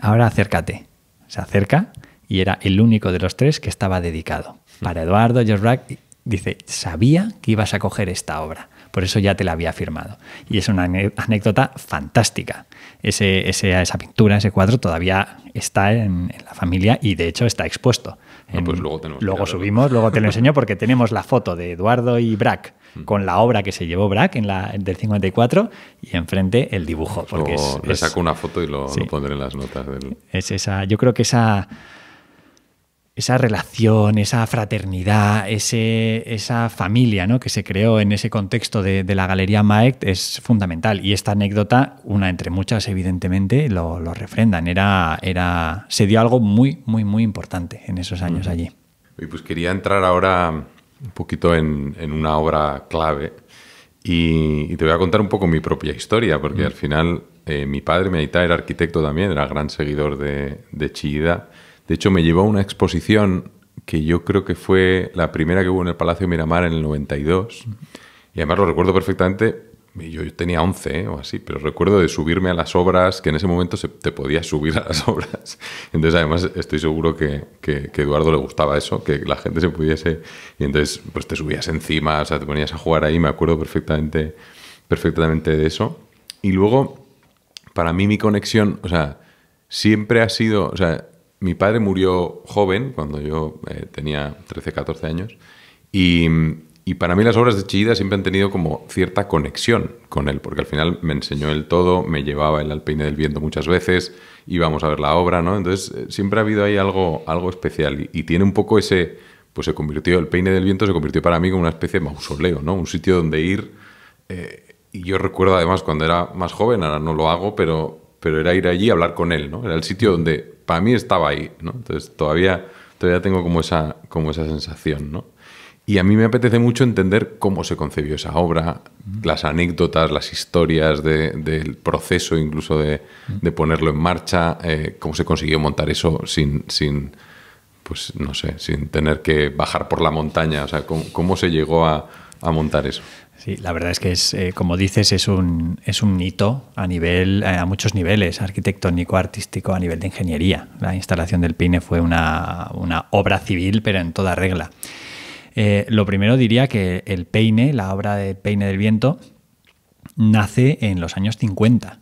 Ahora acércate se acerca y era el único de los tres que estaba dedicado. Para Eduardo, George Brack dice, sabía que ibas a coger esta obra, por eso ya te la había firmado. Y es una anécdota fantástica. Ese, esa pintura, ese cuadro todavía está en, la familia y de hecho está expuesto. Ah, pues luego, luego subimos, luego te lo enseño porque tenemos la foto de Eduardo y Brack con la obra que se llevó Brack en la, del 54 y enfrente el dibujo. Porque le saco una foto y lo, pondré en las notas. Es esa, yo creo que esa, esa relación, esa fraternidad, ese, esa familia ¿no? que se creó en ese contexto de, la Galería Maec es fundamental. Y esta anécdota, una entre muchas, evidentemente, lo, lo, refrendan. Era, era, se dio algo muy, muy, muy importante en esos años allí. Y pues quería entrar ahora un poquito en, una obra clave. Y, te voy a contar un poco mi propia historia, porque mm. al final eh, mi padre, mi aita, era arquitecto también, era gran seguidor de, de De hecho, me llevó a una exposición que yo creo que fue la primera que hubo en el Palacio Miramar en el 92. Y además lo recuerdo perfectamente yo, tenía 11 ¿eh? o así, pero recuerdo de subirme a las obras, que en ese momento se, te podías subir a las obras. Entonces, además, estoy seguro que, que, Eduardo le gustaba eso, que la gente se pudiese... Y entonces, pues te subías encima, o sea, te ponías a jugar ahí, me acuerdo perfectamente, perfectamente de eso. Y luego, para mí mi conexión, o sea, siempre ha sido... O sea, mi padre murió joven, cuando yo eh, tenía 13, 14 años, y, y para mí las obras de Chillida siempre han tenido como cierta conexión con él, porque al final me enseñó el todo, me llevaba él al peine del viento muchas veces, íbamos a ver la obra, ¿no? Entonces eh, siempre ha habido ahí algo, algo especial y, tiene un poco ese, pues se convirtió, el peine del viento se convirtió para mí como una especie de mausoleo, ¿no? Un sitio donde ir, eh, y yo recuerdo además cuando era más joven, ahora no lo hago, pero, pero era ir allí a hablar con él, ¿no? Era el sitio donde para mí estaba ahí, ¿no? Entonces todavía, todavía tengo como esa, como esa sensación, ¿no? Y a mí me apetece mucho entender cómo se concebió esa obra, las anécdotas, las historias del proceso incluso de, ponerlo en marcha, eh, cómo se consiguió montar eso sin, pues no sé, sin tener que bajar por la montaña, o sea, cómo, se llegó a, montar eso. Sí, la verdad es que es, eh, como dices, es un, es un hito a nivel, eh, a muchos niveles, arquitectónico, artístico, a nivel de ingeniería. La instalación del Pine fue una, una obra civil, pero en toda regla. Eh, lo primero diría que el peine, la obra de Peine del Viento, nace en los años 50.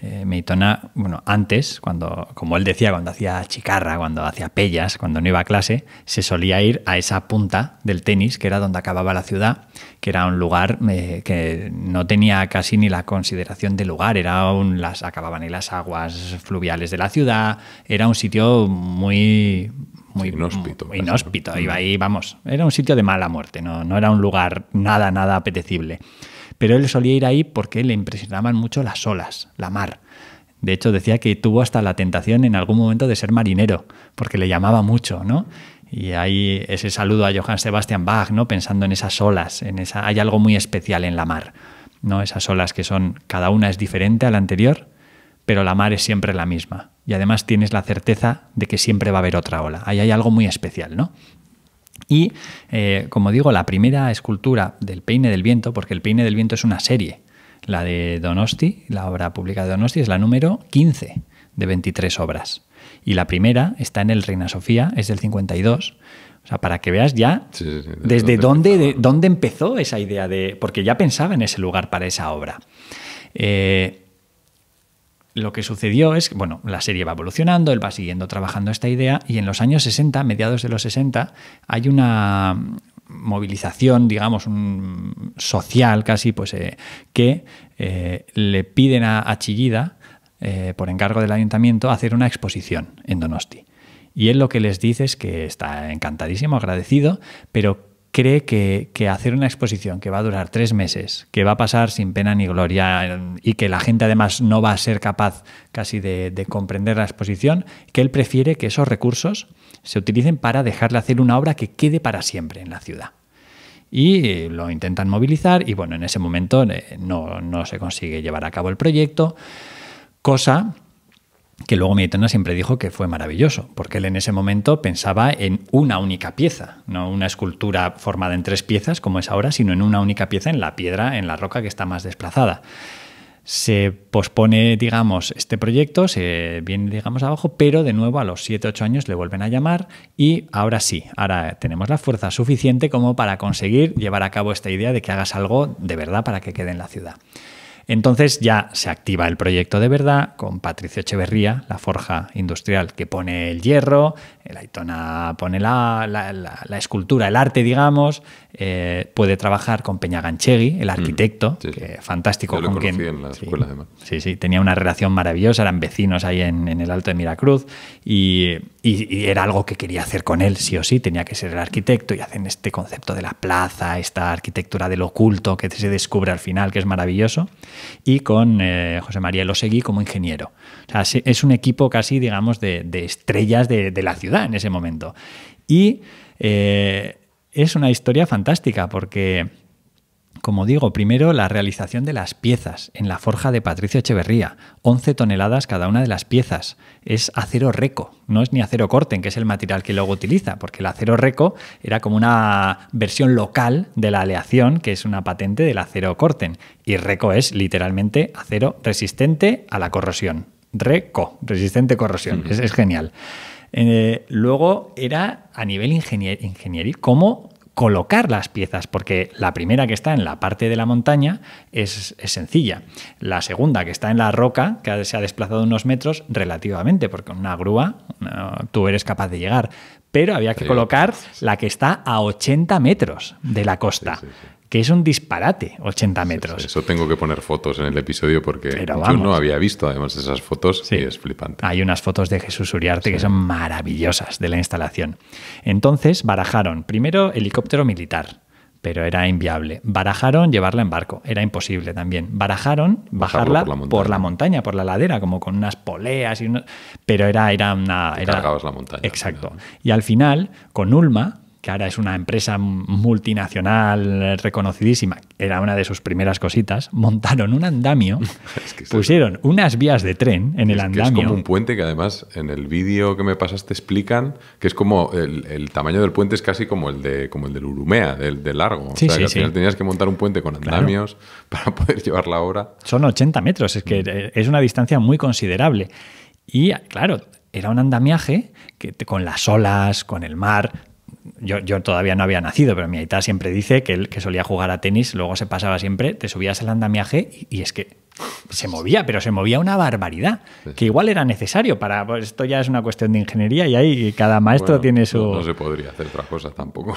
Eh, Meitona, bueno, antes, cuando, como él decía, cuando hacía chicarra, cuando hacía pellas, cuando no iba a clase, se solía ir a esa punta del tenis, que era donde acababa la ciudad, que era un lugar eh, que no tenía casi ni la consideración de lugar, era un, las acababan en las aguas fluviales de la ciudad, era un sitio muy muy inhóspito. Muy inhóspito. Iba ahí, vamos, era un sitio de mala muerte, no, no era un lugar nada, nada apetecible. Pero él solía ir ahí porque le impresionaban mucho las olas, la mar. De hecho, decía que tuvo hasta la tentación en algún momento de ser marinero, porque le llamaba mucho, ¿no? Y ahí ese saludo a Johann Sebastian Bach, ¿no? Pensando en esas olas, en esa hay algo muy especial en la mar, ¿no? Esas olas que son cada una es diferente a la anterior, pero la mar es siempre la misma. Y además tienes la certeza de que siempre va a haber otra ola. Ahí hay algo muy especial, ¿no? Y, eh, como digo, la primera escultura del Peine del Viento, porque el Peine del Viento es una serie, la de Donosti, la obra pública de Donosti, es la número 15 de 23 obras. Y la primera está en el Reina Sofía, es del 52. O sea, para que veas ya desde dónde, dónde, empezó esa idea de... Porque ya pensaba en ese lugar para esa obra. Eh, lo que sucedió es, bueno, la serie va evolucionando, él va siguiendo trabajando esta idea y en los años 60, mediados de los 60, hay una movilización, digamos, un social casi, pues eh, que eh, le piden a, Chillida, eh, por encargo del ayuntamiento, hacer una exposición en Donosti. Y él lo que les dice es que está encantadísimo, agradecido, pero cree que, hacer una exposición que va a durar tres meses, que va a pasar sin pena ni gloria y que la gente además no va a ser capaz casi de, comprender la exposición, que él prefiere que esos recursos se utilicen para dejarle hacer una obra que quede para siempre en la ciudad y eh, lo intentan movilizar y bueno, en ese momento eh, no, no, se consigue llevar a cabo el proyecto, cosa que luego Meditona siempre dijo que fue maravilloso, porque él en ese momento pensaba en una única pieza, no una escultura formada en tres piezas como es ahora, sino en una única pieza en la piedra, en la roca que está más desplazada. Se pospone, digamos, este proyecto, se viene, digamos, abajo, pero de nuevo a los 7-8 años le vuelven a llamar y ahora sí, ahora tenemos la fuerza suficiente como para conseguir llevar a cabo esta idea de que hagas algo de verdad para que quede en la ciudad. Entonces ya se activa el proyecto de verdad con Patricio Echeverría, la forja industrial que pone el hierro, el Aitona pone la, la escultura, el arte, digamos, eh, puede trabajar con Peña Ganchegui el mm. arquitecto, fantástico. con quien, sí, Sí, tenía una relación maravillosa, eran vecinos ahí en, el Alto de Miracruz y, era algo que quería hacer con él, sí o sí, tenía que ser el arquitecto y hacen este concepto de la plaza, esta arquitectura del oculto que se descubre al final, que es maravilloso, y con eh, José María Losegui como ingeniero. O sea, es un equipo casi, digamos, de, estrellas de, la ciudad en ese momento. Y eh, es una historia fantástica porque, como digo, primero la realización de las piezas en la forja de Patricio Echeverría, 11 toneladas cada una de las piezas. Es acero reco, no es ni acero corten, que es el material que luego utiliza, porque el acero reco era como una versión local de la aleación, que es una patente del acero corten, y reco es literalmente acero resistente a la corrosión. Reco, resistente corrosión, es genial. Eh, luego era a nivel ingeniería, cómo colocar las piezas, porque la primera que está en la parte de la montaña es, sencilla. La segunda que está en la roca, que se ha desplazado unos metros relativamente, porque una grúa tú eres capaz de llegar, pero había que colocar pues, la que está a 80 metros de la costa que es un disparate 80 metros. eso tengo que poner fotos en el episodio porque yo no había visto además esas fotos y es flipante. Hay unas fotos de Jesús Uriarte que son maravillosas de la instalación. Entonces barajaron primero helicóptero militar, pero era inviable. Barajaron llevarla en barco, era imposible también. Barajaron bajarla por la, montaña, por la, ladera, como con unas poleas y Pero era, era una... la montaña. Exacto. Y al final, con Ulma, que ahora es una empresa multinacional reconocidísima, era una de sus primeras cositas, montaron un andamio, pusieron unas vías de tren en el andamio. es como un puente que además en el vídeo que me pasaste explican que es como el, tamaño del puente es casi como el de como el del Urumea, del, largo. o sea, al final tenías que montar un puente con andamios para poder llevar la obra. Son 80 metros, es que mm. es una distancia muy considerable. Y claro, era un andamiaje que con las olas, con el mar, yo, yo, todavía no había nacido, pero mi aita siempre dice que él que solía jugar a tenis, luego se pasaba siempre, te subías al andamiaje y, es que se movía, pero se movía una barbaridad, que igual era necesario para, pues, esto ya es una cuestión de ingeniería y ahí cada maestro tiene su... No, se podría hacer otra cosa tampoco.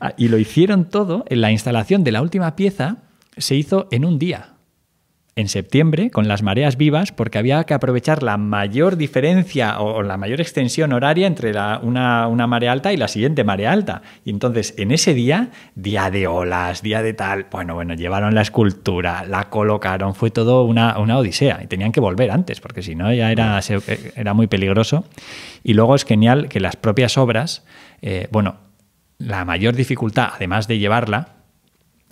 Ah, y lo hicieron todo, en la instalación de la última pieza se hizo en un día en septiembre con las mareas vivas porque había que aprovechar la mayor diferencia o, la mayor extensión horaria entre una, marea alta y la siguiente marea alta. Y entonces en ese día, día de olas, día de tal, bueno, bueno, llevaron la escultura, la colocaron, fue todo una, odisea y tenían que volver antes porque si no ya era, era muy peligroso. Y luego es genial que las propias obras, eh, bueno, la mayor dificultad, además de llevarla,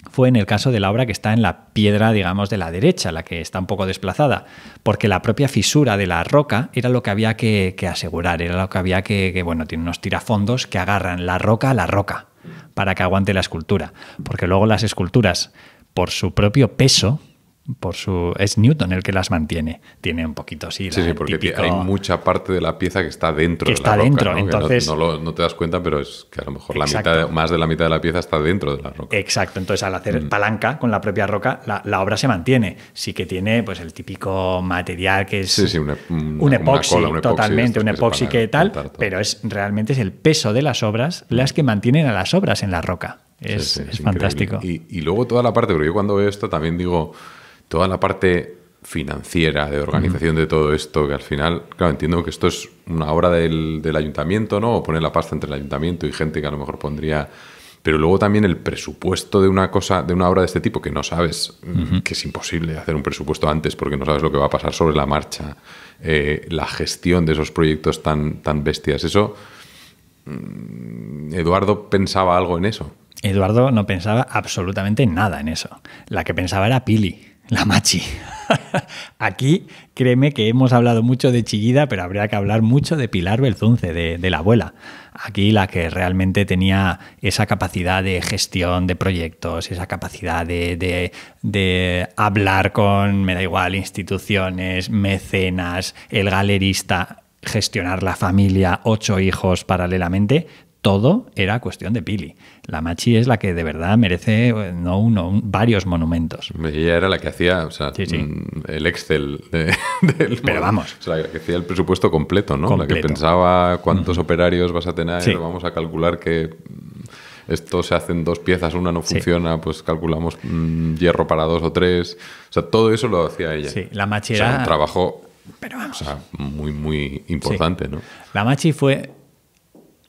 fue en el caso de la obra que está en la piedra, digamos, de la derecha, la que está un poco desplazada, porque la propia fisura de la roca era lo que había que, asegurar, era lo que había que, que, bueno, tiene unos tirafondos que agarran la roca a la roca para que aguante la escultura, porque luego las esculturas, por su propio peso, por su es Newton el que las mantiene. Tiene un poquito sí, sí, sí porque hay mucha parte de la pieza que está dentro de la roca, dentro, ¿no? entonces no, te das cuenta, pero es que a lo mejor la más de la mitad de la pieza está dentro de la roca. Exacto, entonces al hacer mm. palanca con la propia roca, la, obra se mantiene. Sí que tiene pues el típico material que es un epoxi, totalmente un epoxi que, tal, pero es realmente es el peso de las obras las mm. que mantienen a las obras en la roca. Es, fantástico. Y, y luego toda la parte, pero yo cuando veo esto también digo toda la parte financiera, de organización de todo esto, que al final, claro, entiendo que esto es una obra del, ayuntamiento, ¿no? O poner la pasta entre el ayuntamiento y gente que a lo mejor pondría... Pero luego también el presupuesto de una cosa, de una obra de este tipo, que no sabes, que es imposible hacer un presupuesto antes porque no sabes lo que va a pasar sobre la marcha, eh, la gestión de esos proyectos tan, tan bestias, eso... Mm, Eduardo pensaba algo en eso. Eduardo no pensaba absolutamente nada en eso. La que pensaba era Pili la machi. Aquí, créeme que hemos hablado mucho de Chiguida, pero habría que hablar mucho de Pilar Belzunce, de, la abuela. Aquí la que realmente tenía esa capacidad de gestión de proyectos, esa capacidad de, de hablar con, me da igual, instituciones, mecenas, el galerista, gestionar la familia, ocho hijos paralelamente, todo era cuestión de Pili. La Machi es la que de verdad merece no uno, varios monumentos. Ella era la que hacía mm, el Excel del. Pero vamos. la que hacía el presupuesto completo, ¿no? La que pensaba cuántos operarios vas a tener, vamos a calcular que esto se hacen dos piezas, una no funciona, pues calculamos mm, hierro para dos o tres. O sea, todo eso lo hacía ella. Sí, la machi era... O sea, un trabajo pero muy, muy importante, ¿no? La machi fue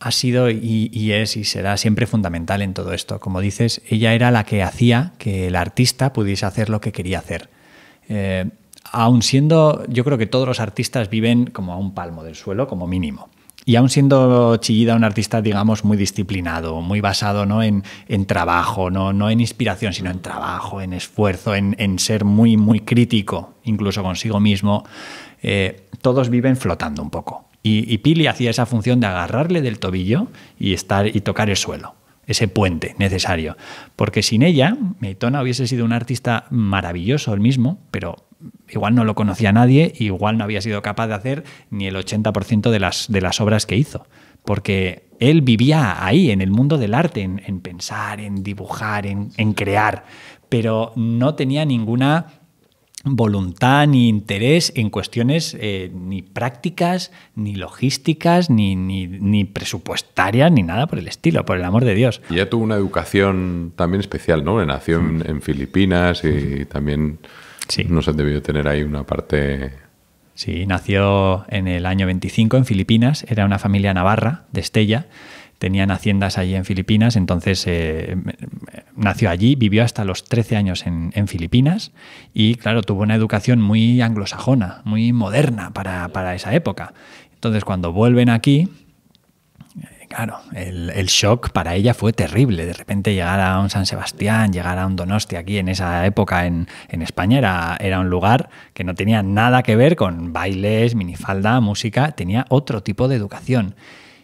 ha sido y, es y será siempre fundamental en todo esto. Como dices, ella era la que hacía que el artista pudiese hacer lo que quería hacer. Aún eh, aun siendo, yo creo que todos los artistas viven como a un palmo del suelo, como mínimo. Y aun siendo Chillida un artista, digamos, muy disciplinado, muy basado ¿no? en, trabajo, ¿no? en inspiración, sino en trabajo, en esfuerzo, en, ser muy, muy crítico, incluso consigo mismo, eh, todos viven flotando un poco. Y, Pili hacía esa función de agarrarle del tobillo y, estar, y tocar el suelo ese puente necesario. Porque sin ella, Meitona hubiese sido un artista maravilloso el mismo, pero igual no lo conocía nadie, igual no había sido capaz de hacer ni el 80% de las, de las obras que hizo. Porque él vivía ahí, en el mundo del arte, en, pensar, en dibujar, en crear, pero no tenía ninguna voluntad ni interés en cuestiones eh, ni prácticas, ni logísticas, ni, presupuestarias, ni nada por el estilo, por el amor de Dios. ya tuvo una educación también especial, ¿no? Nació en, Filipinas y también sí. no se debió tener ahí una parte... Sí, nació en el año 25 en Filipinas, era una familia navarra de Estella tenían haciendas allí en Filipinas, entonces eh, nació allí, vivió hasta los 13 años en, Filipinas y claro, tuvo una educación muy anglosajona, muy moderna para, esa época. Entonces cuando vuelven aquí, eh, claro, el, shock para ella fue terrible. De repente llegar a un San Sebastián, llegar a un Donosti aquí en esa época en, España era, era, un lugar que no tenía nada que ver con bailes, minifalda, música, tenía otro tipo de educación.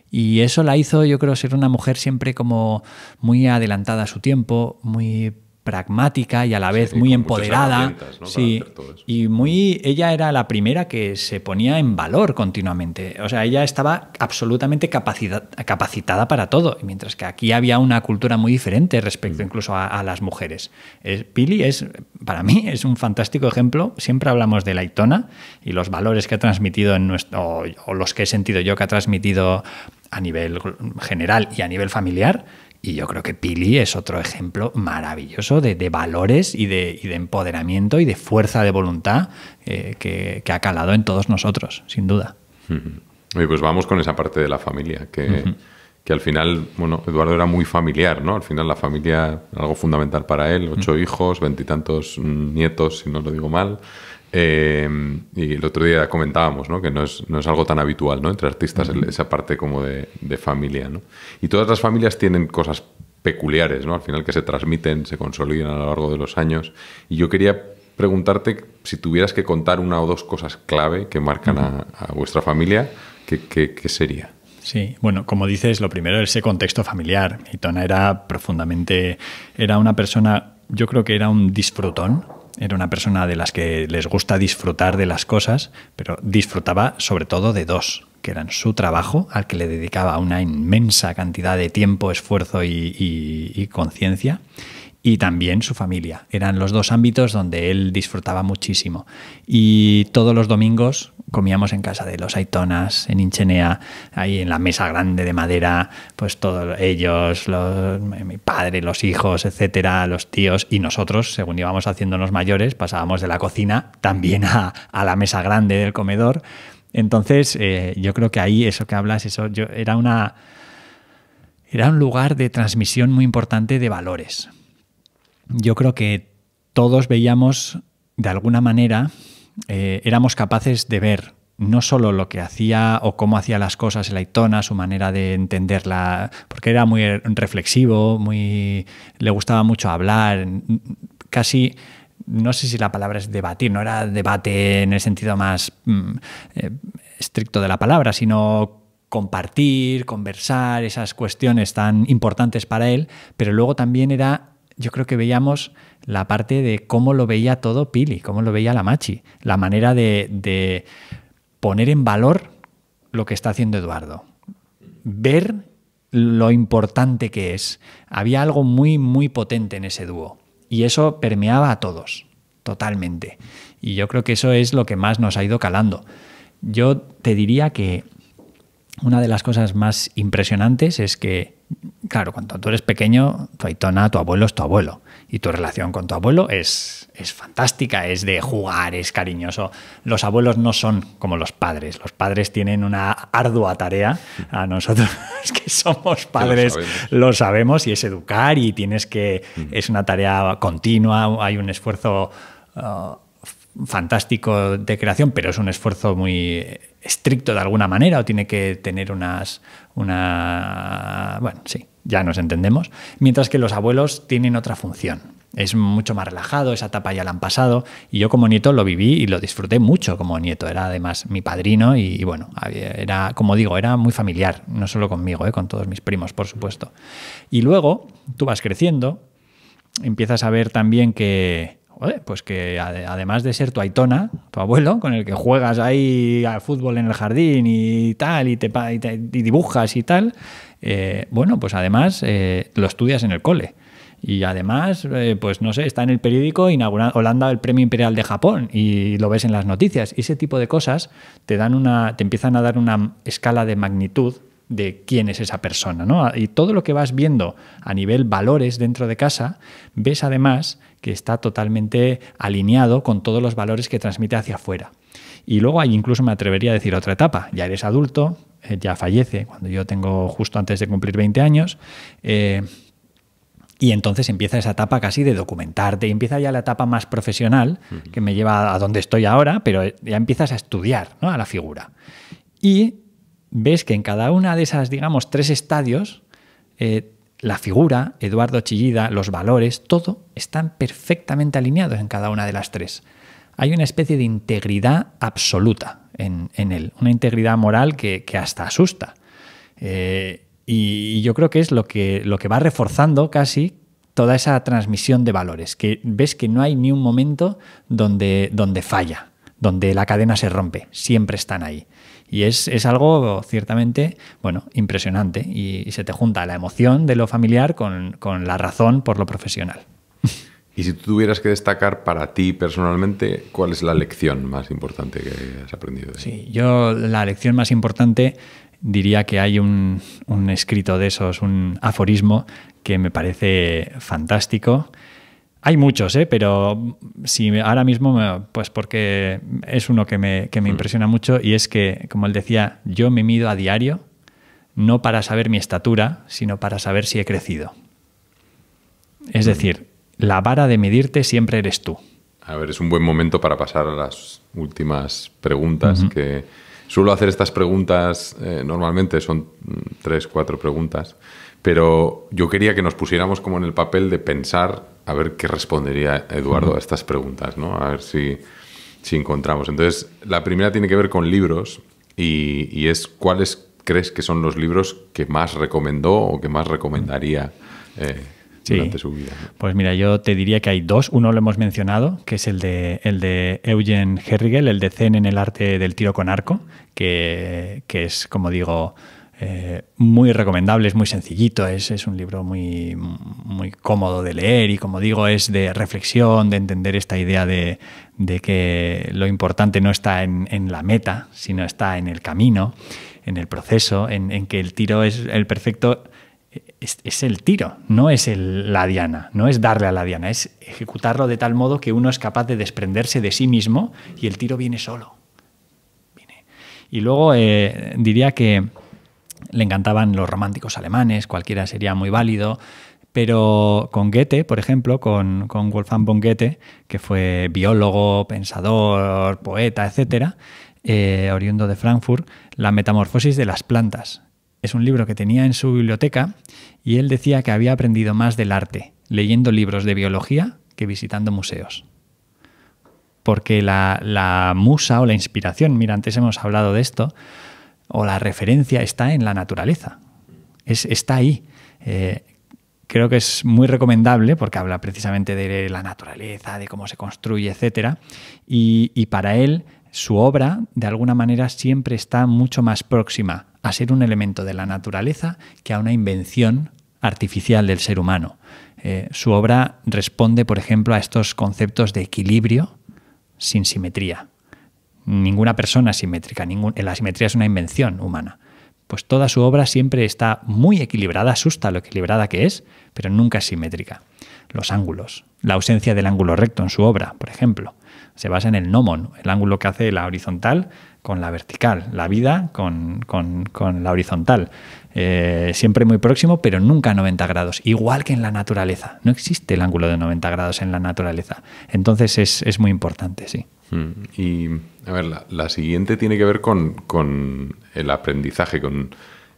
Y eso la hizo, yo creo, ser una mujer siempre como muy adelantada a su tiempo, muy pragmática y a la vez muy empoderada. Sí, y muy ella era la primera que se ponía en valor continuamente. O sea, ella estaba absolutamente capacitada para todo, mientras que aquí había una cultura muy diferente respecto mm. incluso a, las mujeres. Pili es para mí es un fantástico ejemplo. Siempre hablamos de la Aitona y los valores que ha transmitido en nuestro o los que he sentido yo que ha transmitido a nivel general y a nivel familiar y yo creo que Pili es otro ejemplo maravilloso de, valores y de, empoderamiento y de fuerza de voluntad eh, que, ha calado en todos nosotros, sin duda. Y pues vamos con esa parte de la familia, que, al final, bueno, Eduardo era muy familiar, ¿no? Al final la familia, algo fundamental para él, ocho hijos, veintitantos mm, nietos, si no lo digo mal. Eh, y el otro día comentábamos ¿no? que no es, no es, algo tan habitual ¿no? entre artistas, esa parte como de, familia. ¿no? Y todas las familias tienen cosas peculiares, ¿no? al final que se transmiten, se consolidan a lo largo de los años. Y yo quería preguntarte si tuvieras que contar una o dos cosas clave que marcan a, vuestra familia, ¿qué, sería? Sí, bueno, como dices, lo primero es ese contexto familiar. y tona era profundamente, era una persona, yo creo que era un disfrutón, era una persona de las que les gusta disfrutar de las cosas, pero disfrutaba sobre todo de dos, que eran su trabajo, al que le dedicaba una inmensa cantidad de tiempo, esfuerzo y, y conciencia, y también su familia. Eran los dos ámbitos donde él disfrutaba muchísimo. Y todos los domingos comíamos en casa de los Aitonas, en Inchenea, ahí en la mesa grande de madera, pues todos ellos, mi padre, los hijos, etcétera, los tíos y nosotros, según íbamos haciéndonos mayores, pasábamos de la cocina también a, la mesa grande del comedor. Entonces, eh, yo creo que ahí eso que hablas, eso era una era un lugar de transmisión muy importante de valores yo creo que todos veíamos, de alguna manera, eh, éramos capaces de ver no solo lo que hacía o cómo hacía las cosas el Aitona, su manera de entenderla, porque era muy reflexivo, muy le gustaba mucho hablar, casi no sé si la palabra es debatir, no era debate en el sentido más mm, eh, estricto de la palabra, sino compartir, conversar, esas cuestiones tan importantes para él, pero luego también era yo creo que veíamos la parte de cómo lo veía todo Pili, cómo lo veía la Machi, la manera de, de poner en valor lo que está haciendo Eduardo, ver lo importante que es. Había algo muy, muy potente en ese dúo y eso permeaba a todos, totalmente. Y yo creo que eso es lo que más nos ha ido calando. Yo te diría que una de las cosas más impresionantes es que, claro, cuando tú eres pequeño, tu tu abuelo es tu abuelo. Y tu relación con tu abuelo es, es fantástica, es de jugar, es cariñoso. Los abuelos no son como los padres. Los padres tienen una ardua tarea. A nosotros que somos padres lo sabemos. y es educar y tienes que... Mm. Es una tarea continua, hay un esfuerzo... Ah, fantástico de creación, pero es un esfuerzo muy estricto de alguna manera o tiene que tener unas... Una... Bueno, sí, ya nos entendemos. Mientras que los abuelos tienen otra función. Es mucho más relajado, esa etapa ya la han pasado y yo como nieto lo viví y lo disfruté mucho como nieto. Era además mi padrino y, bueno, era, como digo, era muy familiar, no solo conmigo, eh, con todos mis primos, por supuesto. Y luego tú vas creciendo, empiezas a ver también que, pues que además de ser tu aitona, tu abuelo, con el que juegas ahí al fútbol en el jardín y tal, y, te, dibujas y tal, eh, bueno, pues además eh, lo estudias en el cole. Y además, eh, pues no sé, está en el periódico inaugurando Holanda el Premio Imperial de Japón y lo ves en las noticias. Y ese tipo de cosas te dan una, te empiezan a dar una escala de magnitud de quién es esa persona. ¿no? Y todo lo que vas viendo a nivel valores dentro de casa, ves además que está totalmente alineado con todos los valores que transmite hacia afuera. Y luego hay incluso, me atrevería a decir, otra etapa. Ya eres adulto, eh, ya fallece, cuando yo tengo justo antes de cumplir 20 años. Eh, y entonces empieza esa etapa casi de documentarte, y empieza ya la etapa más profesional, que me lleva a donde estoy ahora, pero ya empiezas a estudiar ¿no? a la figura. Y ves que en cada una de esas, digamos, tres estadios, eh, la figura, Eduardo Chillida, los valores, todo están perfectamente alineados en cada una de las tres. Hay una especie de integridad absoluta en, él, una integridad moral que, hasta asusta. Eh, y, yo creo que es lo que, lo que va reforzando casi toda esa transmisión de valores, que ves que no hay ni un momento donde, donde falla, donde la cadena se rompe, siempre están ahí. Y es, algo ciertamente, bueno, impresionante. Y, se te junta la emoción de lo familiar con, la razón por lo profesional. Y si tú tuvieras que destacar para ti personalmente, ¿cuál es la lección más importante que has aprendido? sí, yo la lección más importante diría que hay un, un escrito de esos, un aforismo que me parece fantástico hay muchos, ¿eh? pero si ahora mismo, pues porque es uno que me, hmm. impresiona mucho y es que, como él decía, yo me mido a diario, no para saber mi estatura, sino para saber si he crecido. Es hmm. decir, la vara de medirte siempre eres tú. A ver, es un buen momento para pasar a las últimas preguntas que suelo hacer estas preguntas, eh, normalmente son mm, tres, cuatro preguntas, pero yo quería que nos pusiéramos como en el papel de pensar a ver qué respondería Eduardo a estas preguntas, ¿no? A ver si, encontramos. Entonces, la primera tiene que ver con libros y, es cuáles crees que son los libros que más recomendó o que más recomendaría. Eh, sí. durante su vida. Pues mira, yo te diría que hay dos. Uno lo hemos mencionado, que es el de, el de Eugen Herrigel, el de Zen en el arte del tiro con arco, que, es, como digo, eh, muy recomendable, es muy sencillito, es, es, un libro muy, muy cómodo de leer y como digo es de reflexión, de entender esta idea de, que lo importante no está en, la meta, sino está en el camino, en el proceso, en, en que el tiro es el perfecto es, el tiro, no es la diana, no es darle a la diana, es ejecutarlo de tal modo que uno es capaz de desprenderse de sí mismo y el tiro viene solo. Y luego eh, diría que le encantaban los románticos alemanes, cualquiera sería muy válido, pero con Goethe, por ejemplo, con, con Wolfgang von Goethe, que fue biólogo, pensador, poeta, etc., eh, oriundo de Frankfurt, la metamorfosis de las plantas es un libro que tenía en su biblioteca y él decía que había aprendido más del arte leyendo libros de biología que visitando museos. Porque la, musa o la inspiración, mira, antes hemos hablado de esto, o la referencia está en la naturaleza, es, está ahí. Eh, creo que es muy recomendable porque habla precisamente de la naturaleza, de cómo se construye, etc. Y, y, para él, su obra, de alguna manera, siempre está mucho más próxima a ser un elemento de la naturaleza que a una invención artificial del ser humano. Eh, su obra responde, por ejemplo, a estos conceptos de equilibrio sin simetría. Ninguna persona es simétrica, la simetría es una invención humana. Pues toda su obra siempre está muy equilibrada, asusta lo equilibrada que es, pero nunca es simétrica. Los ángulos, la ausencia del ángulo recto en su obra, por ejemplo, se basa en el gnomon, el ángulo que hace la horizontal con la vertical, la vida con, la horizontal. Eh, siempre muy próximo, pero nunca a 90 grados, igual que en la naturaleza. No existe el ángulo de 90 grados en la naturaleza. Entonces es, muy importante, sí. Mm, y a ver, la, siguiente tiene que ver con, el aprendizaje. Con,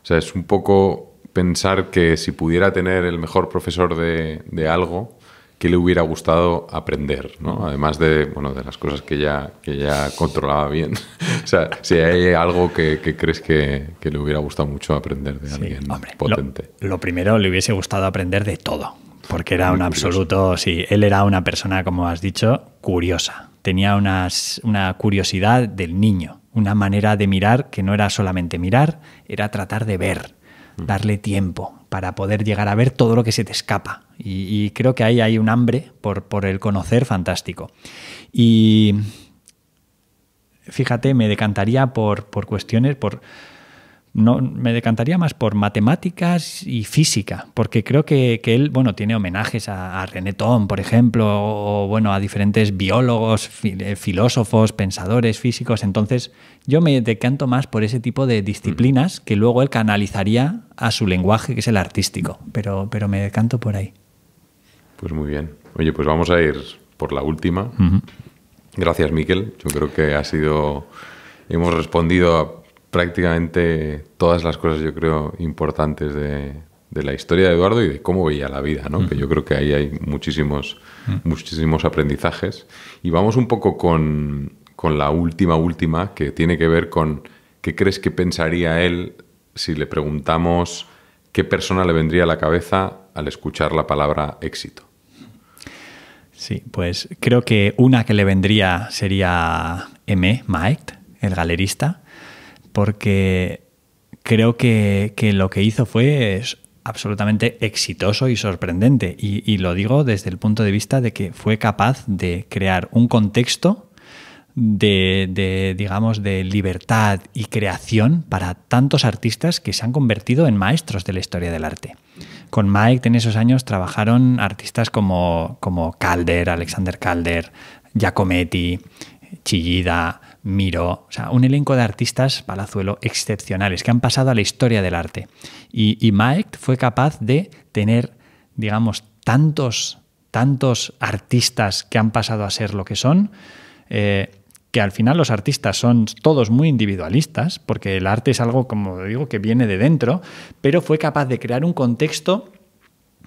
o sea, es un poco pensar que si pudiera tener el mejor profesor de, de algo, qué le hubiera gustado aprender, Además de, bueno, de las cosas que ya, que controlaba bien. si hay algo que, crees que, le hubiera gustado mucho aprender de alguien potente. Lo, primero, le hubiese gustado aprender de todo, porque era un absoluto, sí, él era una persona, como has dicho, curiosa. Tenía unas, una curiosidad del niño, una manera de mirar que no era solamente mirar, era tratar de ver, mm. darle tiempo para poder llegar a ver todo lo que se te escapa y, creo que ahí hay un hambre por, el conocer fantástico. Y fíjate, me decantaría por, por cuestiones, por, no, me decantaría más por matemáticas y física, porque creo que, él, bueno, tiene homenajes a, René Thom, por ejemplo, o, bueno, a diferentes biólogos, eh, filósofos, pensadores, físicos. Entonces, yo me decanto más por ese tipo de disciplinas mm. que luego él canalizaría a su lenguaje, que es el artístico, pero, pero me decanto por ahí. Pues muy bien. Oye, pues vamos a ir por la última. Gracias, Miquel. Yo creo que ha sido. Hemos respondido a prácticamente todas las cosas, yo creo, importantes de, la historia de Eduardo y de cómo veía la vida, ¿no? Que yo creo que ahí hay muchísimos, mm. muchísimos aprendizajes. Y vamos un poco con, con la última, última, que tiene que ver con qué crees que pensaría él si le preguntamos qué persona le vendría a la cabeza al escuchar la palabra éxito. Sí, pues creo que una que le vendría sería M. mike el galerista, porque creo que, lo que hizo fue absolutamente exitoso y sorprendente. y, lo digo desde el punto de vista de que fue capaz de crear un contexto de, digamos, de libertad y creación para tantos artistas que se han convertido en maestros de la historia del arte. Con Mike en esos años trabajaron artistas como, como Calder, Alexander Calder, Giacometti, Chillida, Miro, o sea, un elenco de artistas palazuelo excepcionales que han pasado a la historia del arte. Y, y Mike fue capaz de tener, digamos, tantos, tantos artistas que han pasado a ser lo que son, eh, que al final los artistas son todos muy individualistas, porque el arte es algo, como digo, que viene de dentro, pero fue capaz de crear un contexto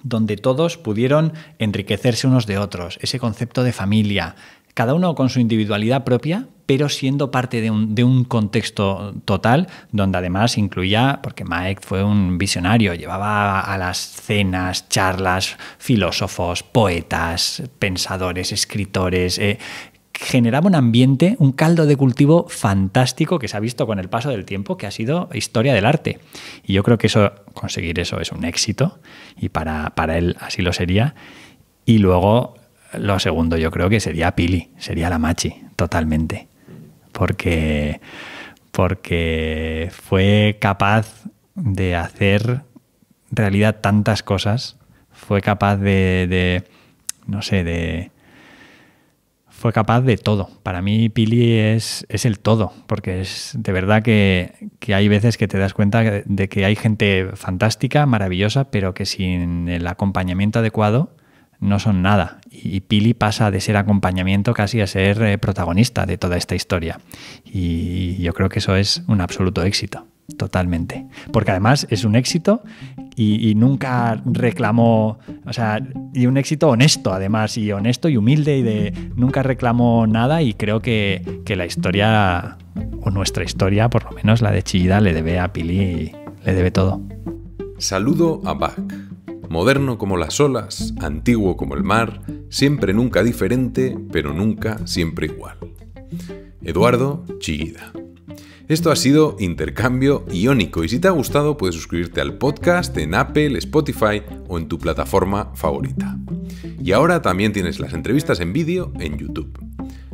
donde todos pudieron enriquecerse unos de otros, ese concepto de familia, cada uno con su individualidad propia, pero siendo parte de un, contexto total, donde además incluía, porque Maek fue un visionario, llevaba a las cenas, charlas, filósofos, poetas, pensadores, escritores, eh, generaba un ambiente, un caldo de cultivo fantástico que se ha visto con el paso del tiempo, que ha sido historia del arte. Y yo creo que eso, conseguir eso es un éxito, y para, él así lo sería. Y luego, lo segundo, yo creo que sería Pili, sería la Machi, totalmente. Porque, porque fue capaz de hacer realidad tantas cosas, fue capaz de no sé, de fue capaz de todo. Para mí Pili es, es el todo, porque es de verdad que, hay veces que te das cuenta de que hay gente fantástica, maravillosa, pero que sin el acompañamiento adecuado no son nada. Y Pili pasa de ser acompañamiento casi a ser eh, protagonista de toda esta historia. Y yo creo que eso es un absoluto éxito. Totalmente. Porque además es un éxito y, nunca reclamó, o sea, y un éxito honesto además, y honesto y humilde, y de nunca reclamó nada y creo que, la historia, o nuestra historia, por lo menos la de Chillida, le debe a Pili, le debe todo. Saludo a Bach. Moderno como las olas, antiguo como el mar, siempre nunca diferente, pero nunca siempre igual. Eduardo Chiguida esto ha sido Intercambio Iónico y si te ha gustado puedes suscribirte al podcast en Apple, Spotify o en tu plataforma favorita. Y ahora también tienes las entrevistas en vídeo en YouTube.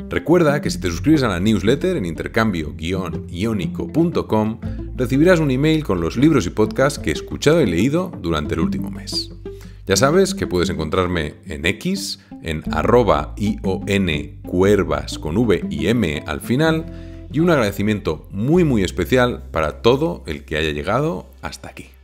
Recuerda que si te suscribes a la newsletter en intercambio-iónico.com recibirás un email con los libros y podcasts que he escuchado y leído durante el último mes. Ya sabes que puedes encontrarme en X, en arroba ION cuervas con V y M al final, y un agradecimiento muy muy especial para todo el que haya llegado hasta aquí.